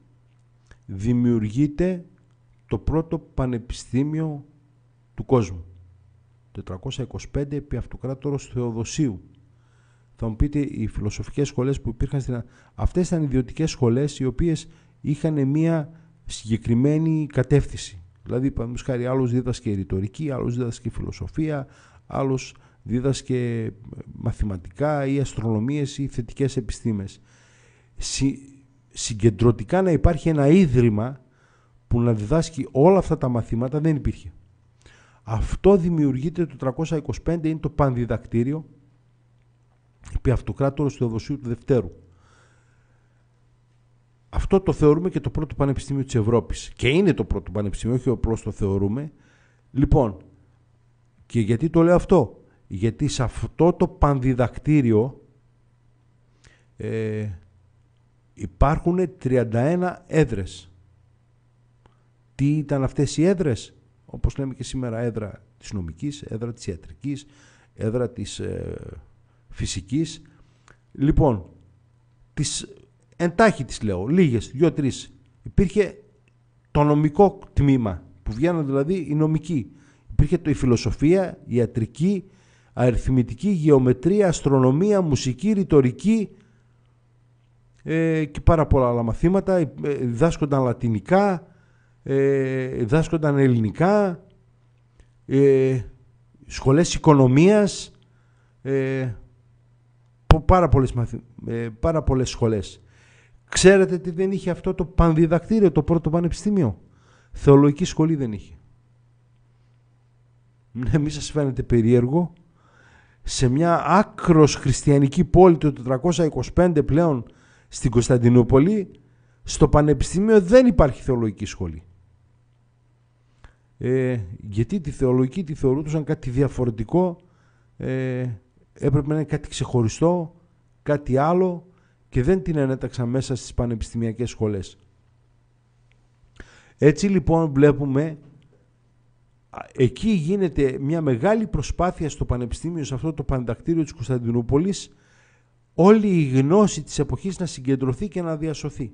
δημιουργείται το πρώτο πανεπιστήμιο του κόσμου. 425 επί Αυτοκράτορος Θεοδοσίου θα μου πείτε οι φιλοσοφικές σχολές που υπήρχαν στην... Αυτές ήταν ιδιωτικές σχολές οι οποίες είχαν μία συγκεκριμένη κατεύθυνση. Δηλαδή, παραδείγματος χάρη, άλλος δίδασκε ρητορική, άλλος δίδασκε φιλοσοφία, άλλος δίδασκε μαθηματικά ή αστρονομίες ή θετικές επιστήμες. Συ, συγκεντρωτικά να υπάρχει ένα ίδρυμα που να διδάσκει όλα αυτά τα μαθήματα δεν υπήρχε. Αυτό δημιουργείται το 325, είναι το πανδιδακτήριο, επί αυτοκράτορος του Ευρωσίου του Δευτέρου. Αυτό το θεωρούμε και το πρώτο πανεπιστήμιο της Ευρώπης. Και είναι το πρώτο πανεπιστήμιο, όχι απλώς το θεωρούμε. Λοιπόν, και γιατί το λέω αυτό. Γιατί σε αυτό το πανδιδακτήριο ε, υπάρχουν 31 έδρες. Τι ήταν αυτές οι έδρες. Όπως λέμε και σήμερα έδρα της νομικής, έδρα της ιατρικής, έδρα της ε, φυσικής. Λοιπόν, τις, εντάχει τις λέω, λίγες, δύο-τρεις. Υπήρχε το νομικό τμήμα που βγαίνουν δηλαδή οι νομικοί. Υπήρχε το, η φιλοσοφία, η ιατρική, αριθμητική, γεωμετρία, αστρονομία, μουσική, ρητορική ε, και πάρα πολλά άλλα μαθήματα. Ε, διδάσκονταν λατινικά, ε, διδάσκονταν ελληνικά, ε, σχολές οικονομίας, ε, πάρα πολλές, ε, πάρα πολλές σχολές. Ξέρετε τι δεν είχε αυτό το πανδιδακτήριο, το πρώτο πανεπιστήμιο. Θεολογική σχολή δεν είχε. Ναι, μη σας φαίνεται περίεργο. Σε μια άκρος χριστιανική πόλη το 425 πλέον στην Κωνσταντινούπολη, στο πανεπιστήμιο δεν υπάρχει θεολογική σχολή. Ε, γιατί τη θεολογική τη θεωρούσαν κάτι διαφορετικό ε, έπρεπε να είναι κάτι ξεχωριστό, κάτι άλλο και δεν την ανέταξαν μέσα στις πανεπιστημιακές σχολές. Έτσι λοιπόν βλέπουμε, εκεί γίνεται μια μεγάλη προσπάθεια στο Πανεπιστήμιο, σε αυτό το παντακτήριο της Κωνσταντινούπολης, όλη η γνώση της εποχής να συγκεντρωθεί και να διασωθεί.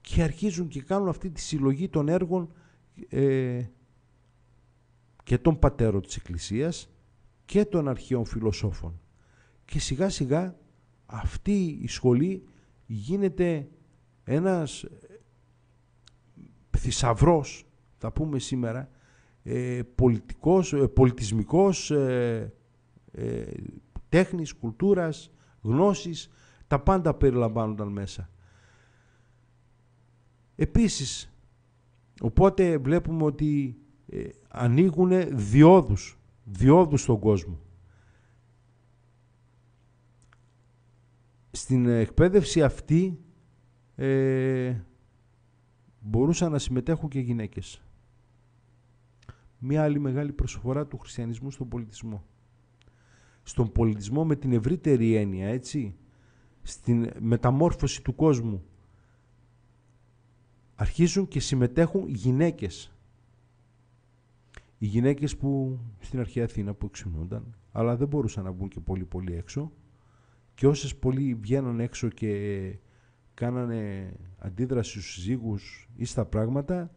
Και αρχίζουν και κάνουν αυτή τη συλλογή των έργων ε, και των πατέρων της Εκκλησίας, και των αρχαίων φιλοσόφων. Και σιγά σιγά αυτή η σχολή γίνεται ένας ε, θησαυρός, θα πούμε σήμερα, ε, πολιτικός, ε, πολιτισμικός, ε, ε, τέχνης, κουλτούρας, γνώσης, τα πάντα περιλαμβάνονταν μέσα. Επίσης, οπότε βλέπουμε ότι ε, ανοίγουν διόδους διόδου στον κόσμο. Στην εκπαίδευση αυτή ε, μπορούσαν να συμμετέχουν και γυναίκες. Μία άλλη μεγάλη προσφορά του χριστιανισμού στον πολιτισμό. Στον πολιτισμό με την ευρύτερη έννοια, έτσι, στην μεταμόρφωση του κόσμου. Αρχίζουν και συμμετέχουν γυναίκες οι γυναίκες που στην αρχαία Αθήνα που εξυμνούνταν, αλλά δεν μπορούσαν να βγουν και πολύ πολύ έξω και όσες πολύ βγαίναν έξω και κάνανε αντίδραση στους ή στα πράγματα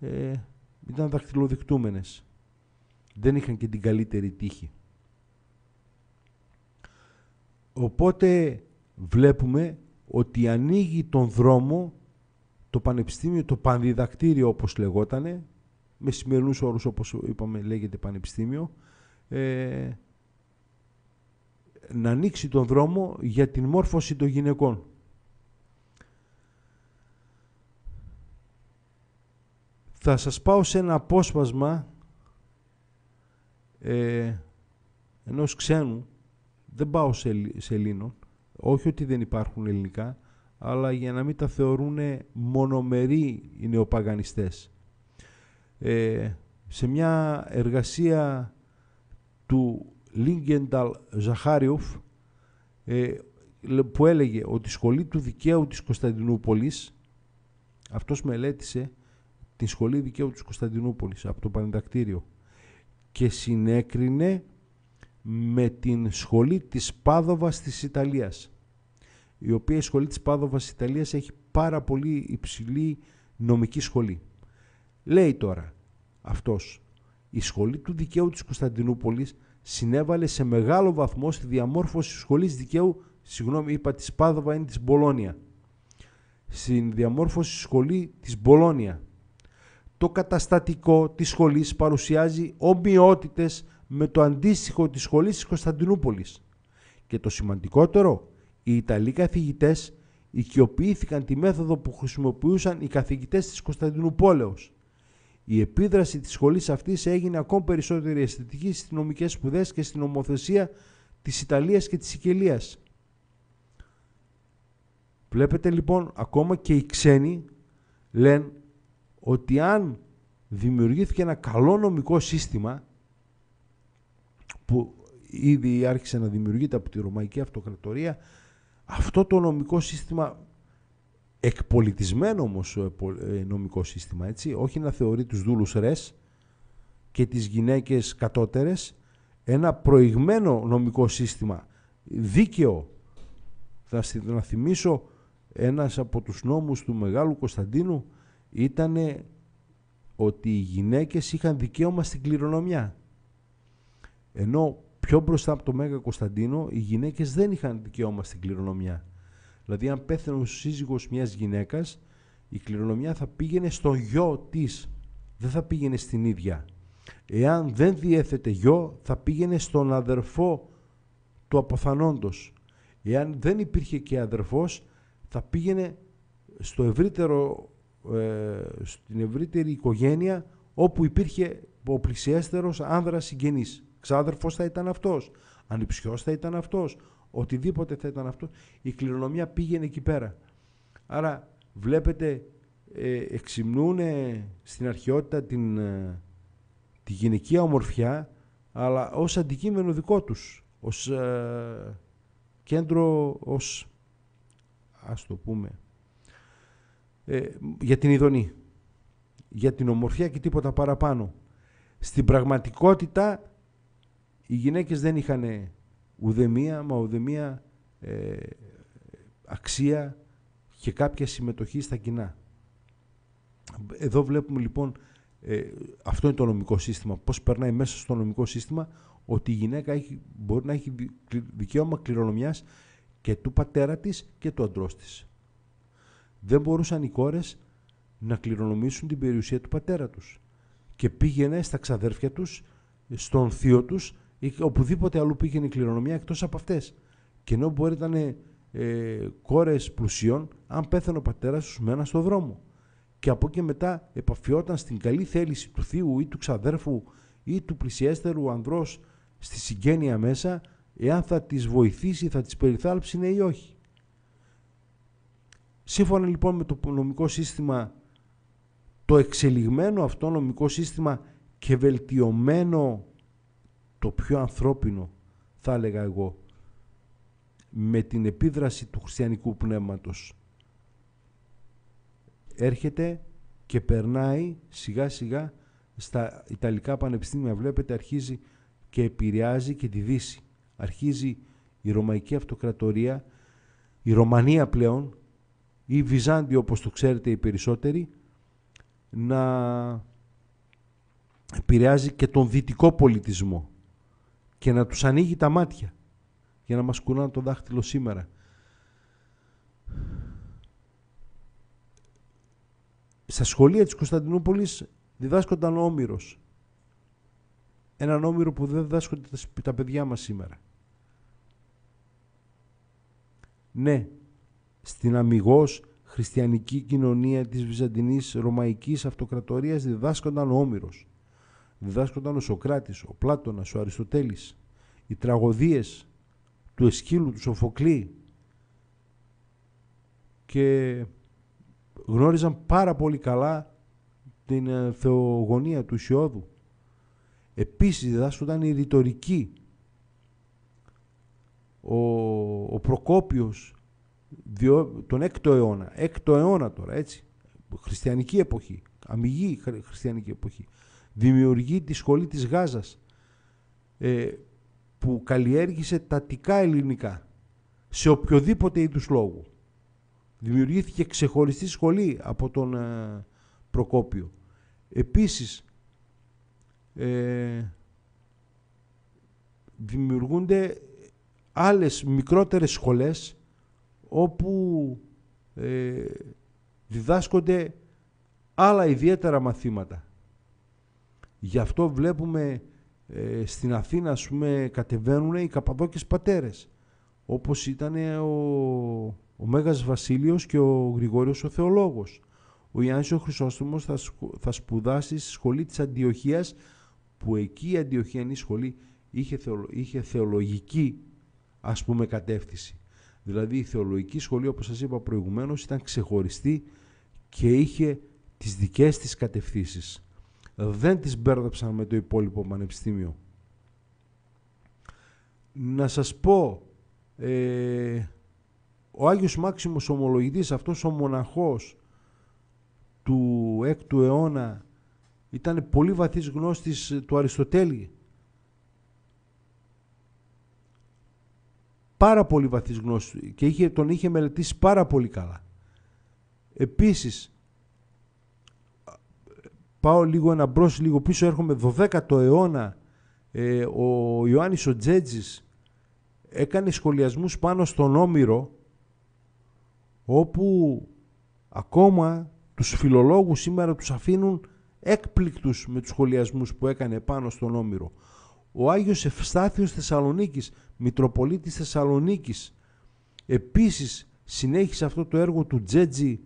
ε, ήταν δαχτυλοδεικτούμενες. Δεν είχαν και την καλύτερη τύχη. Οπότε βλέπουμε ότι ανοίγει τον δρόμο το πανεπιστήμιο, το πανδιδακτήριο όπως λεγότανε, με σημερινούς όρους όπως είπαμε λέγεται πανεπιστήμιο ε, να ανοίξει τον δρόμο για την μόρφωση των γυναικών. Θα σας πάω σε ένα απόσπασμα ε, ενός ξένου, δεν πάω σε, σε Ελλήνων, όχι ότι δεν υπάρχουν ελληνικά, αλλά για να μην τα θεωρούν μονομεροί οι νεοπαγανιστές. Ε, σε μια εργασία του Λίγκενταλ Ζαχάριοφ ε, που έλεγε ότι η σχολή του δικαίου της Κωνσταντινούπολης αυτός μελέτησε τη σχολή δικαίου της Κωνσταντινούπολης από το Πανετακτήριο και συνέκρινε με την σχολή της Πάδοβας της Ιταλίας η οποία η σχολή της Πάδοβας της Ιταλίας έχει πάρα πολύ υψηλή νομική σχολή Λέει τώρα αυτός «Η σχολή του δικαίου της Κωνσταντινούπολης συνέβαλε σε μεγάλο βαθμό στη διαμόρφωση σχολής δικαίου, συγγνώμη είπα της Πάδοβα είναι της Μπολόνια, στην διαμόρφωση σχολή της Μπολόνια. Το καταστατικό της σχολής παρουσιάζει ομοιότητες με το αντίστοιχο της σχολής της Κωνσταντινούπολης. Και το σημαντικότερο, οι Ιταλοί καθηγητές οικειοποιήθηκαν τη μέθοδο που χρησιμοποιούσαν οι καθηγητές της Κωνσταντινούπολεως. Η επίδραση της σχολής αυτής έγινε ακόμη περισσότερη αισθητική στις νομικές σπουδές και στην ομοθεσία της Ιταλίας και της Σικελίας. Βλέπετε λοιπόν ακόμα και οι ξένοι λένε ότι αν δημιουργήθηκε ένα καλό νομικό σύστημα που ήδη άρχισε να δημιουργείται από τη Ρωμαϊκή Αυτοκρατορία αυτό το νομικό σύστημα εκπολιτισμένο όμως ε, νομικό σύστημα, έτσι, όχι να θεωρεί τους δούλους ρες και τις γυναίκες κατώτερες, ένα προηγμένο νομικό σύστημα, δίκαιο. Θα να θυμίσω ένας από τους νόμους του Μεγάλου Κωνσταντίνου ήταν ότι οι γυναίκες είχαν δικαίωμα στην κληρονομιά. Ενώ πιο μπροστά από το Μέγα Κωνσταντίνο οι γυναίκες δεν είχαν δικαίωμα στην κληρονομιά. Δηλαδή, αν πέθανε ο σύζυγος μιας γυναίκας, η κληρονομιά θα πήγαινε στο γιο της. Δεν θα πήγαινε στην ίδια. Εάν δεν διέθετε γιο, θα πήγαινε στον αδερφό του αποθανόντος. Εάν δεν υπήρχε και αδερφός, θα πήγαινε στο ευρύτερο, ε, στην ευρύτερη οικογένεια όπου υπήρχε ο πλησιέστερος άνδρας συγγενής. Ξάδερφος θα ήταν αυτός, ανιψιός θα ήταν αυτός, οτιδήποτε θα ήταν αυτό, η κληρονομιά πήγαινε εκεί πέρα. Άρα βλέπετε ε, εξυμνούν στην αρχαιότητα την, ε, τη γυναικεία ομορφιά αλλά ως αντικείμενο δικό τους, ως ε, κέντρο, ως ας το πούμε ε, για την ειδονή, για την ομορφιά και τίποτα παραπάνω. Στην πραγματικότητα οι γυναίκες δεν είχαν ουδεμία μα ουδεμία ε, αξία και κάποια συμμετοχή στα κοινά. Εδώ βλέπουμε λοιπόν, ε, αυτό είναι το νομικό σύστημα, πώς περνάει μέσα στο νομικό σύστημα ότι η γυναίκα έχει, μπορεί να έχει δικαίωμα κληρονομιάς και του πατέρα της και του αντρός της. Δεν μπορούσαν οι κόρες να κληρονομήσουν την περιουσία του πατέρα τους και πήγαινε στα ξαδέρφια τους, στον θείο τους ή οπουδήποτε αλλού πήγαινε η κληρονομιά εκτός από αυτές. Και ενώ μπορεί να ήταν ε, κόρες πλουσίων, αν πέθανε ο πατέρας τους, μένα στον δρόμο. Και από εκεί μετά επαφιόταν στην καλή θέληση του θείου ή του ξαδέρφου ή του πλησιέστερου ανδρός στη συγγένεια μέσα, εάν θα τι βοηθήσει, θα τι περιθάλψει, ναι ή όχι. Σύμφωνα λοιπόν με το νομικό σύστημα, το εξελιγμένο αυτό νομικό σύστημα και βελτιωμένο το πιο ανθρώπινο, θα έλεγα εγώ, με την επίδραση του χριστιανικού πνεύματος. Έρχεται και περνάει σιγά σιγά στα Ιταλικά πανεπιστήμια βλέπετε αρχίζει και επηρεάζει και τη Δύση. Αρχίζει η Ρωμαϊκή Αυτοκρατορία, η Ρωμανία πλέον, ή Βυζάντιο όπως το ξέρετε οι περισσότεροι, να επηρεάζει και τον δυτικό πολιτισμό και να τους ανοίγει τα μάτια για να μας κουνάνε το δάχτυλο σήμερα. Στα σχολεία της Κωνσταντινούπολης διδάσκονταν ο Όμηρος. Έναν Όμηρο που δεν διδάσκονται τα παιδιά μας σήμερα. Ναι, στην αμυγός χριστιανική κοινωνία της Βυζαντινής Ρωμαϊκής Αυτοκρατορίας διδάσκονταν ο Όμηρος διδάσκονταν ο Σοκράτης, ο Πλάτωνας, ο Αριστοτέλης, οι τραγωδίες του Εσκύλου, του Σοφοκλή και γνώριζαν πάρα πολύ καλά την ε, θεογονία του Ισιώδου. Επίσης διδάσκονταν η ρητορική. Ο, ο Προκόπιος διο, τον 6ο αιώνα, 6ο αιώνα τώρα έτσι, χριστιανική εποχή, αμυγή χριστιανική εποχή, δημιουργεί τη σχολή της Γάζας ε, που καλλιέργησε τατικά ελληνικά σε οποιοδήποτε είδους λόγου. Δημιουργήθηκε ξεχωριστή σχολή από τον ε, Προκόπιο. Επίσης, ε, δημιουργούνται άλλες μικρότερες σχολές όπου ε, διδάσκονται άλλα ιδιαίτερα μαθήματα. Γι' αυτό βλέπουμε ε, στην Αθήνα, ας πούμε, κατεβαίνουν οι Καπαδόκες πατέρες, όπως ήταν ο, ο Μέγας Βασίλειος και ο Γρηγόριος ο Θεολόγος. Ο Ιάννης ο Χρυσόστομος θα, θα σπουδάσει στη σχολή της Αντιοχίας, που εκεί η Αντιοχιανή σχολή είχε, είχε θεολογική, ας πούμε, κατεύθυνση. Δηλαδή η θεολογική σχολή, όπως σας είπα προηγουμένως, ήταν ξεχωριστή και είχε τις δικές της κατευθύνσεις δεν τις μπέρδεψαν με το υπόλοιπο πανεπιστήμιο. Να σας πω, ε, ο Άγιος Μάξιμος ομολογητής, αυτός ο μοναχός του 6ου αιώνα, ήταν πολύ βαθύς γνώστης ε, του Αριστοτέλη. Πάρα πολύ βαθύς γνώστης και είχε, τον είχε μελετήσει πάρα πολύ καλά. Επίσης, πάω λίγο ένα μπρος, λίγο πίσω, έρχομαι 12ο αιώνα. Ε, ο Ιωάννης ο Τζέτζης έκανε σχολιασμούς πάνω στον Όμηρο όπου ακόμα τους φιλολόγους σήμερα τους αφήνουν έκπληκτους με τους σχολιασμούς που έκανε πάνω στον Όμηρο. Ο Άγιος Ευστάθιος Θεσσαλονίκης, Μητροπολίτης Θεσσαλονίκης, επίσης συνέχισε αυτό το έργο του Τζέτζη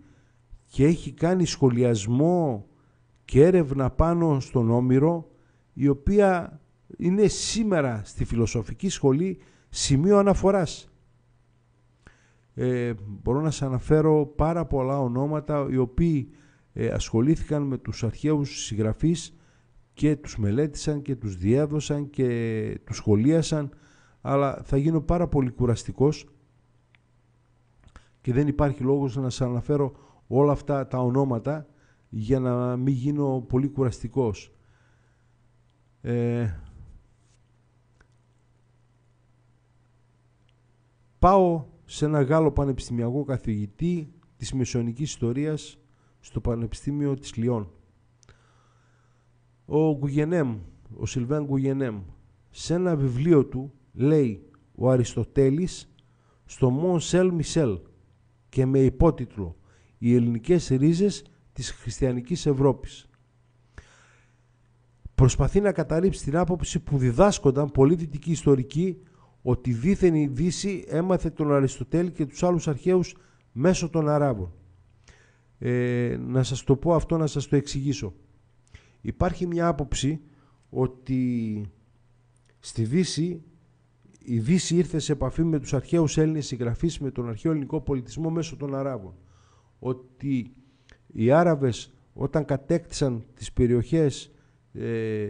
και έχει κάνει σχολιασμό και έρευνα πάνω στον Όμηρο η οποία είναι σήμερα στη Φιλοσοφική Σχολή σημείο αναφοράς. Ε, μπορώ να σας αναφέρω πάρα πολλά ονόματα οι οποίοι ε, ασχολήθηκαν με τους αρχαίους συγγραφείς και τους μελέτησαν και τους διέδωσαν και τους σχολίασαν αλλά θα γίνω πάρα πολύ κουραστικός και δεν υπάρχει λόγος να σας αναφέρω όλα αυτά τα ονόματα για να μην γίνω πολύ κουραστικός. Ε, πάω σε ένα Γάλλο πανεπιστημιακό καθηγητή της Μεσαιωνικής Ιστορίας στο Πανεπιστήμιο της Λιών. Ο Γκουγενέμ, ο Σιλβέν Γκουγενέμ, σε ένα βιβλίο του λέει ο Αριστοτέλης στο Μον σέλ Μισελ και με υπότιτλο «Οι ελληνικές ρίζες της χριστιανικής Ευρώπης. Προσπαθεί να καταρρύψει την άποψη που διδάσκονταν πολλοί δυτικοί ιστορικοί ότι δίθεν η Δύση έμαθε τον Αριστοτέλη και τους άλλους αρχαίους μέσω των Αράβων. Ε, να σας το πω αυτό, να σας το εξηγήσω. Υπάρχει μια άποψη ότι στη Δύση η Δύση ήρθε σε επαφή με τους αρχαίους Έλληνες συγγραφείς με τον αρχαίο ελληνικό πολιτισμό μέσω των Αράβων. Ότι οι Άραβες όταν κατέκτησαν τις περιοχές ε,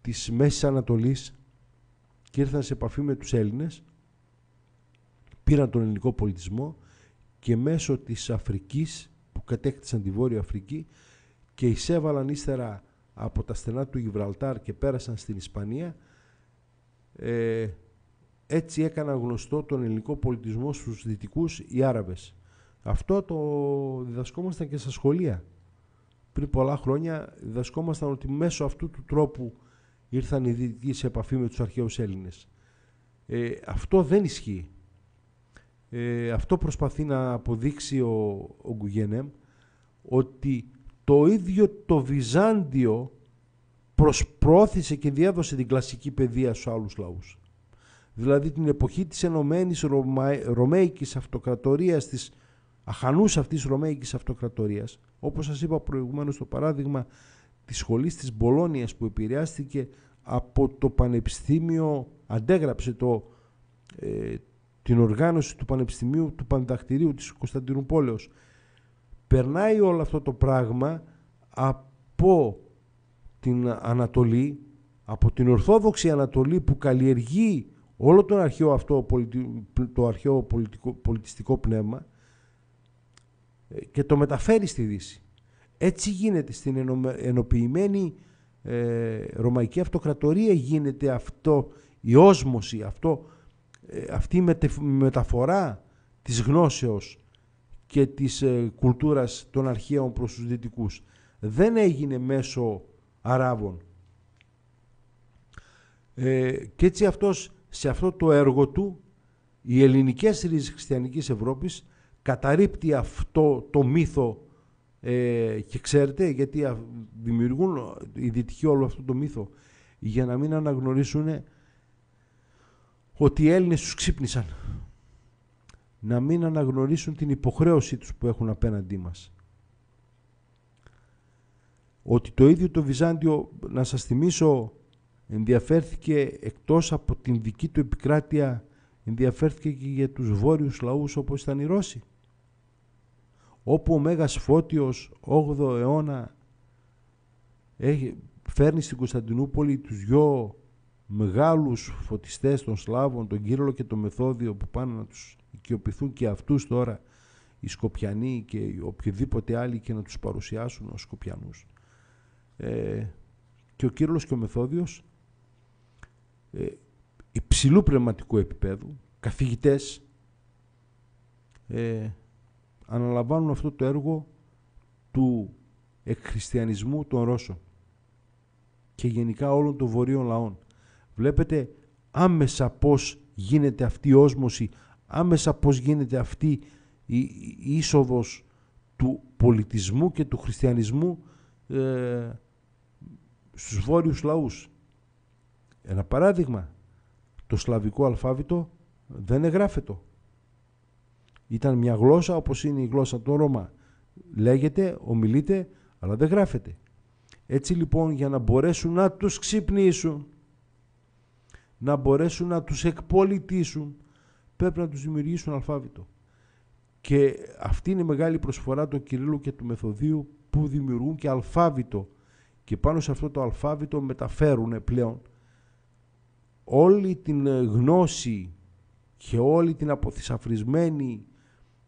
της Μέσης Ανατολής και ήρθαν σε επαφή με τους Έλληνες, πήραν τον ελληνικό πολιτισμό και μέσω της Αφρικής που κατέκτησαν τη Βόρεια Αφρική και εισέβαλαν ύστερα από τα στενά του Γιβραλτάρ και πέρασαν στην Ισπανία, ε, έτσι έκαναν γνωστό τον ελληνικό πολιτισμό στους δυτικούς οι Άραβες. Αυτό το διδασκόμασταν και στα σχολεία. Πριν πολλά χρόνια διδασκόμασταν ότι μέσω αυτού του τρόπου ήρθαν οι δυτικοί σε επαφή με τους αρχαίους Έλληνες. Ε, αυτό δεν ισχύει. Ε, αυτό προσπαθεί να αποδείξει ο, ο Γκουγένεμ ότι το ίδιο το Βυζάντιο προσπρόθησε και διάδωσε την κλασική παιδεία στους άλλους λαούς. Δηλαδή την εποχή της ενωμένης Ρωμαϊκής Αυτοκρατορίας της αχανούς αυτής της Ρωμαϊκής Αυτοκρατορίας, όπως σας είπα προηγουμένως στο παράδειγμα της σχολής της Μπολόνιας που επηρεάστηκε από το Πανεπιστήμιο, αντέγραψε το, ε, την οργάνωση του Πανεπιστημίου του Παντακτηρίου της Κωνσταντινούπολεως. Περνάει όλο αυτό το πράγμα από την Ανατολή, από την Ορθόδοξη Ανατολή που καλλιεργεί όλο τον αρχαίο αυτό, το αρχαίο πολιτικό, πολιτιστικό πνεύμα ε, και το μεταφέρει στη Δύση. Έτσι γίνεται στην ενοποιημένη ε, Ρωμαϊκή Αυτοκρατορία γίνεται αυτό η όσμωση, αυτό, ε, αυτή η μεταφορά της γνώσεως και της ε, κουλτούρας των αρχαίων προς τους δυτικούς. Δεν έγινε μέσω Αράβων. και έτσι αυτός, σε αυτό το έργο του, οι ελληνικές ρίζες χριστιανικής Ευρώπης καταρρύπτει αυτό το μύθο ε, και ξέρετε γιατί δημιουργούν οι ε, δυτικοί όλο αυτό το μύθο για να μην αναγνωρίσουν ότι οι Έλληνες τους ξύπνησαν. Να μην αναγνωρίσουν την υποχρέωσή τους που έχουν απέναντί μας. Ότι το ίδιο το Βυζάντιο, να σας θυμίσω, ενδιαφέρθηκε εκτός από την δική του επικράτεια, ενδιαφέρθηκε και για τους βόρειους λαούς όπως ήταν οι Ρώσοι όπου ο Μέγας Φώτιος 8ο αιώνα φέρνει στην Κωνσταντινούπολη τους δυο μεγάλους φωτιστές των Σλάβων, τον Κύριλο και τον Μεθόδιο που πάνε να τους οικειοποιηθούν και αυτούς τώρα οι Σκοπιανοί και οποιοδήποτε άλλοι και να τους παρουσιάσουν ως Σκοπιανούς. Ε, και ο Κύριλος και ο Μεθόδιος ε, υψηλού πνευματικού επίπεδου, καθηγητές, ε, αναλαμβάνουν αυτό το έργο του εκχριστιανισμού των Ρώσων και γενικά όλων των βορείων λαών. Βλέπετε άμεσα πώς γίνεται αυτή η όσμωση, άμεσα πώς γίνεται αυτή η είσοδος του πολιτισμού και του χριστιανισμού ε, στους βόρειους λαούς. Ένα παράδειγμα, το σλαβικό αλφάβητο δεν εγγράφεται. Ήταν μια γλώσσα όπως είναι η γλώσσα των Ρώμα. Λέγεται, ομιλείται, αλλά δεν γράφεται. Έτσι λοιπόν για να μπορέσουν να τους ξυπνήσουν, να μπορέσουν να τους εκπολιτήσουν, πρέπει να τους δημιουργήσουν αλφάβητο. Και αυτή είναι η μεγάλη προσφορά του Κυρίλου και του Μεθοδίου που δημιουργούν και αλφάβητο. Και πάνω σε αυτό το αλφάβητο μεταφέρουν πλέον όλη την γνώση και όλη την αποθυσαφρισμένη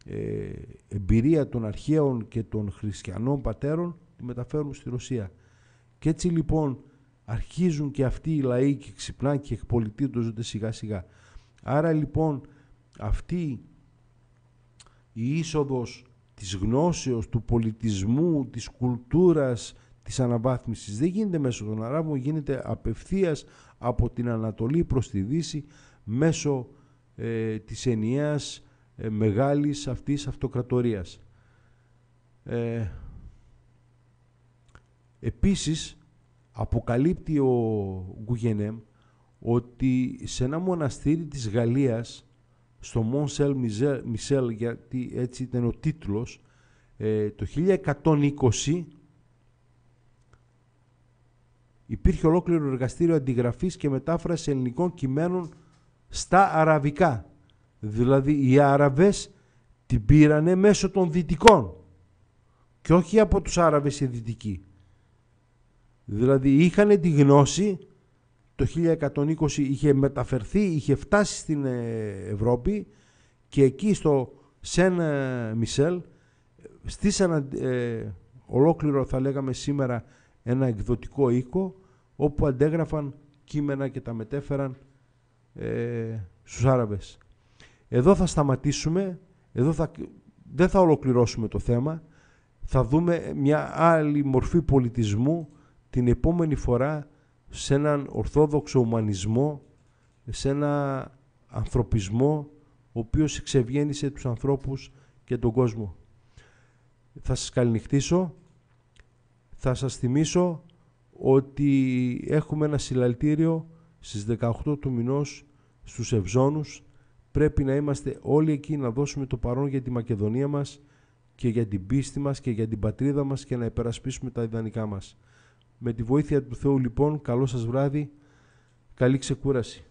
ε, εμπειρία των αρχαίων και των χριστιανών πατέρων τη μεταφέρουν στη Ρωσία. Και έτσι λοιπόν αρχίζουν και αυτοί οι λαοί και ξυπνάνε και εκπολιτίζονται σιγά σιγά. Άρα λοιπόν αυτή η είσοδος της γνώσεως, του πολιτισμού, της κουλτούρας, της αναβάθμισης δεν γίνεται μέσω των Αράβων, γίνεται απευθείας από την Ανατολή προς τη Δύση μέσω ε, της ενιαίας ε, μεγάλης αυτής αυτοκρατορίας. Ε, επίσης, αποκαλύπτει ο Γκουγενέμ ότι σε ένα μοναστήρι της Γαλλίας, στο Μονσέλ Μισελ, γιατί έτσι ήταν ο τίτλος, ε, το 1120 υπήρχε ολόκληρο εργαστήριο αντιγραφής και μετάφραση ελληνικών κειμένων στα αραβικά. Δηλαδή οι Άραβες την πήρανε μέσω των Δυτικών και όχι από τους Άραβες οι Δυτικοί. Δηλαδή είχαν τη γνώση, το 1120 είχε μεταφερθεί, είχε φτάσει στην ε, Ευρώπη και εκεί στο Σεν ε, Μισελ στήσαν ε, ολόκληρο θα λέγαμε σήμερα ένα εκδοτικό οίκο όπου αντέγραφαν κείμενα και τα μετέφεραν ε, στους Άραβες. Εδώ θα σταματήσουμε, εδώ θα, δεν θα ολοκληρώσουμε το θέμα, θα δούμε μια άλλη μορφή πολιτισμού την επόμενη φορά σε έναν ορθόδοξο ουμανισμό, σε ένα ανθρωπισμό ο οποίος εξευγέννησε τους ανθρώπους και τον κόσμο. Θα σας καληνυχτήσω, θα σας θυμίσω ότι έχουμε ένα συλλαλτήριο στις 18 του μηνός στους Ευζώνους πρέπει να είμαστε όλοι εκεί να δώσουμε το παρόν για τη Μακεδονία μας και για την πίστη μας και για την πατρίδα μας και να υπερασπίσουμε τα ιδανικά μας. Με τη βοήθεια του Θεού λοιπόν, καλό σας βράδυ, καλή ξεκούραση.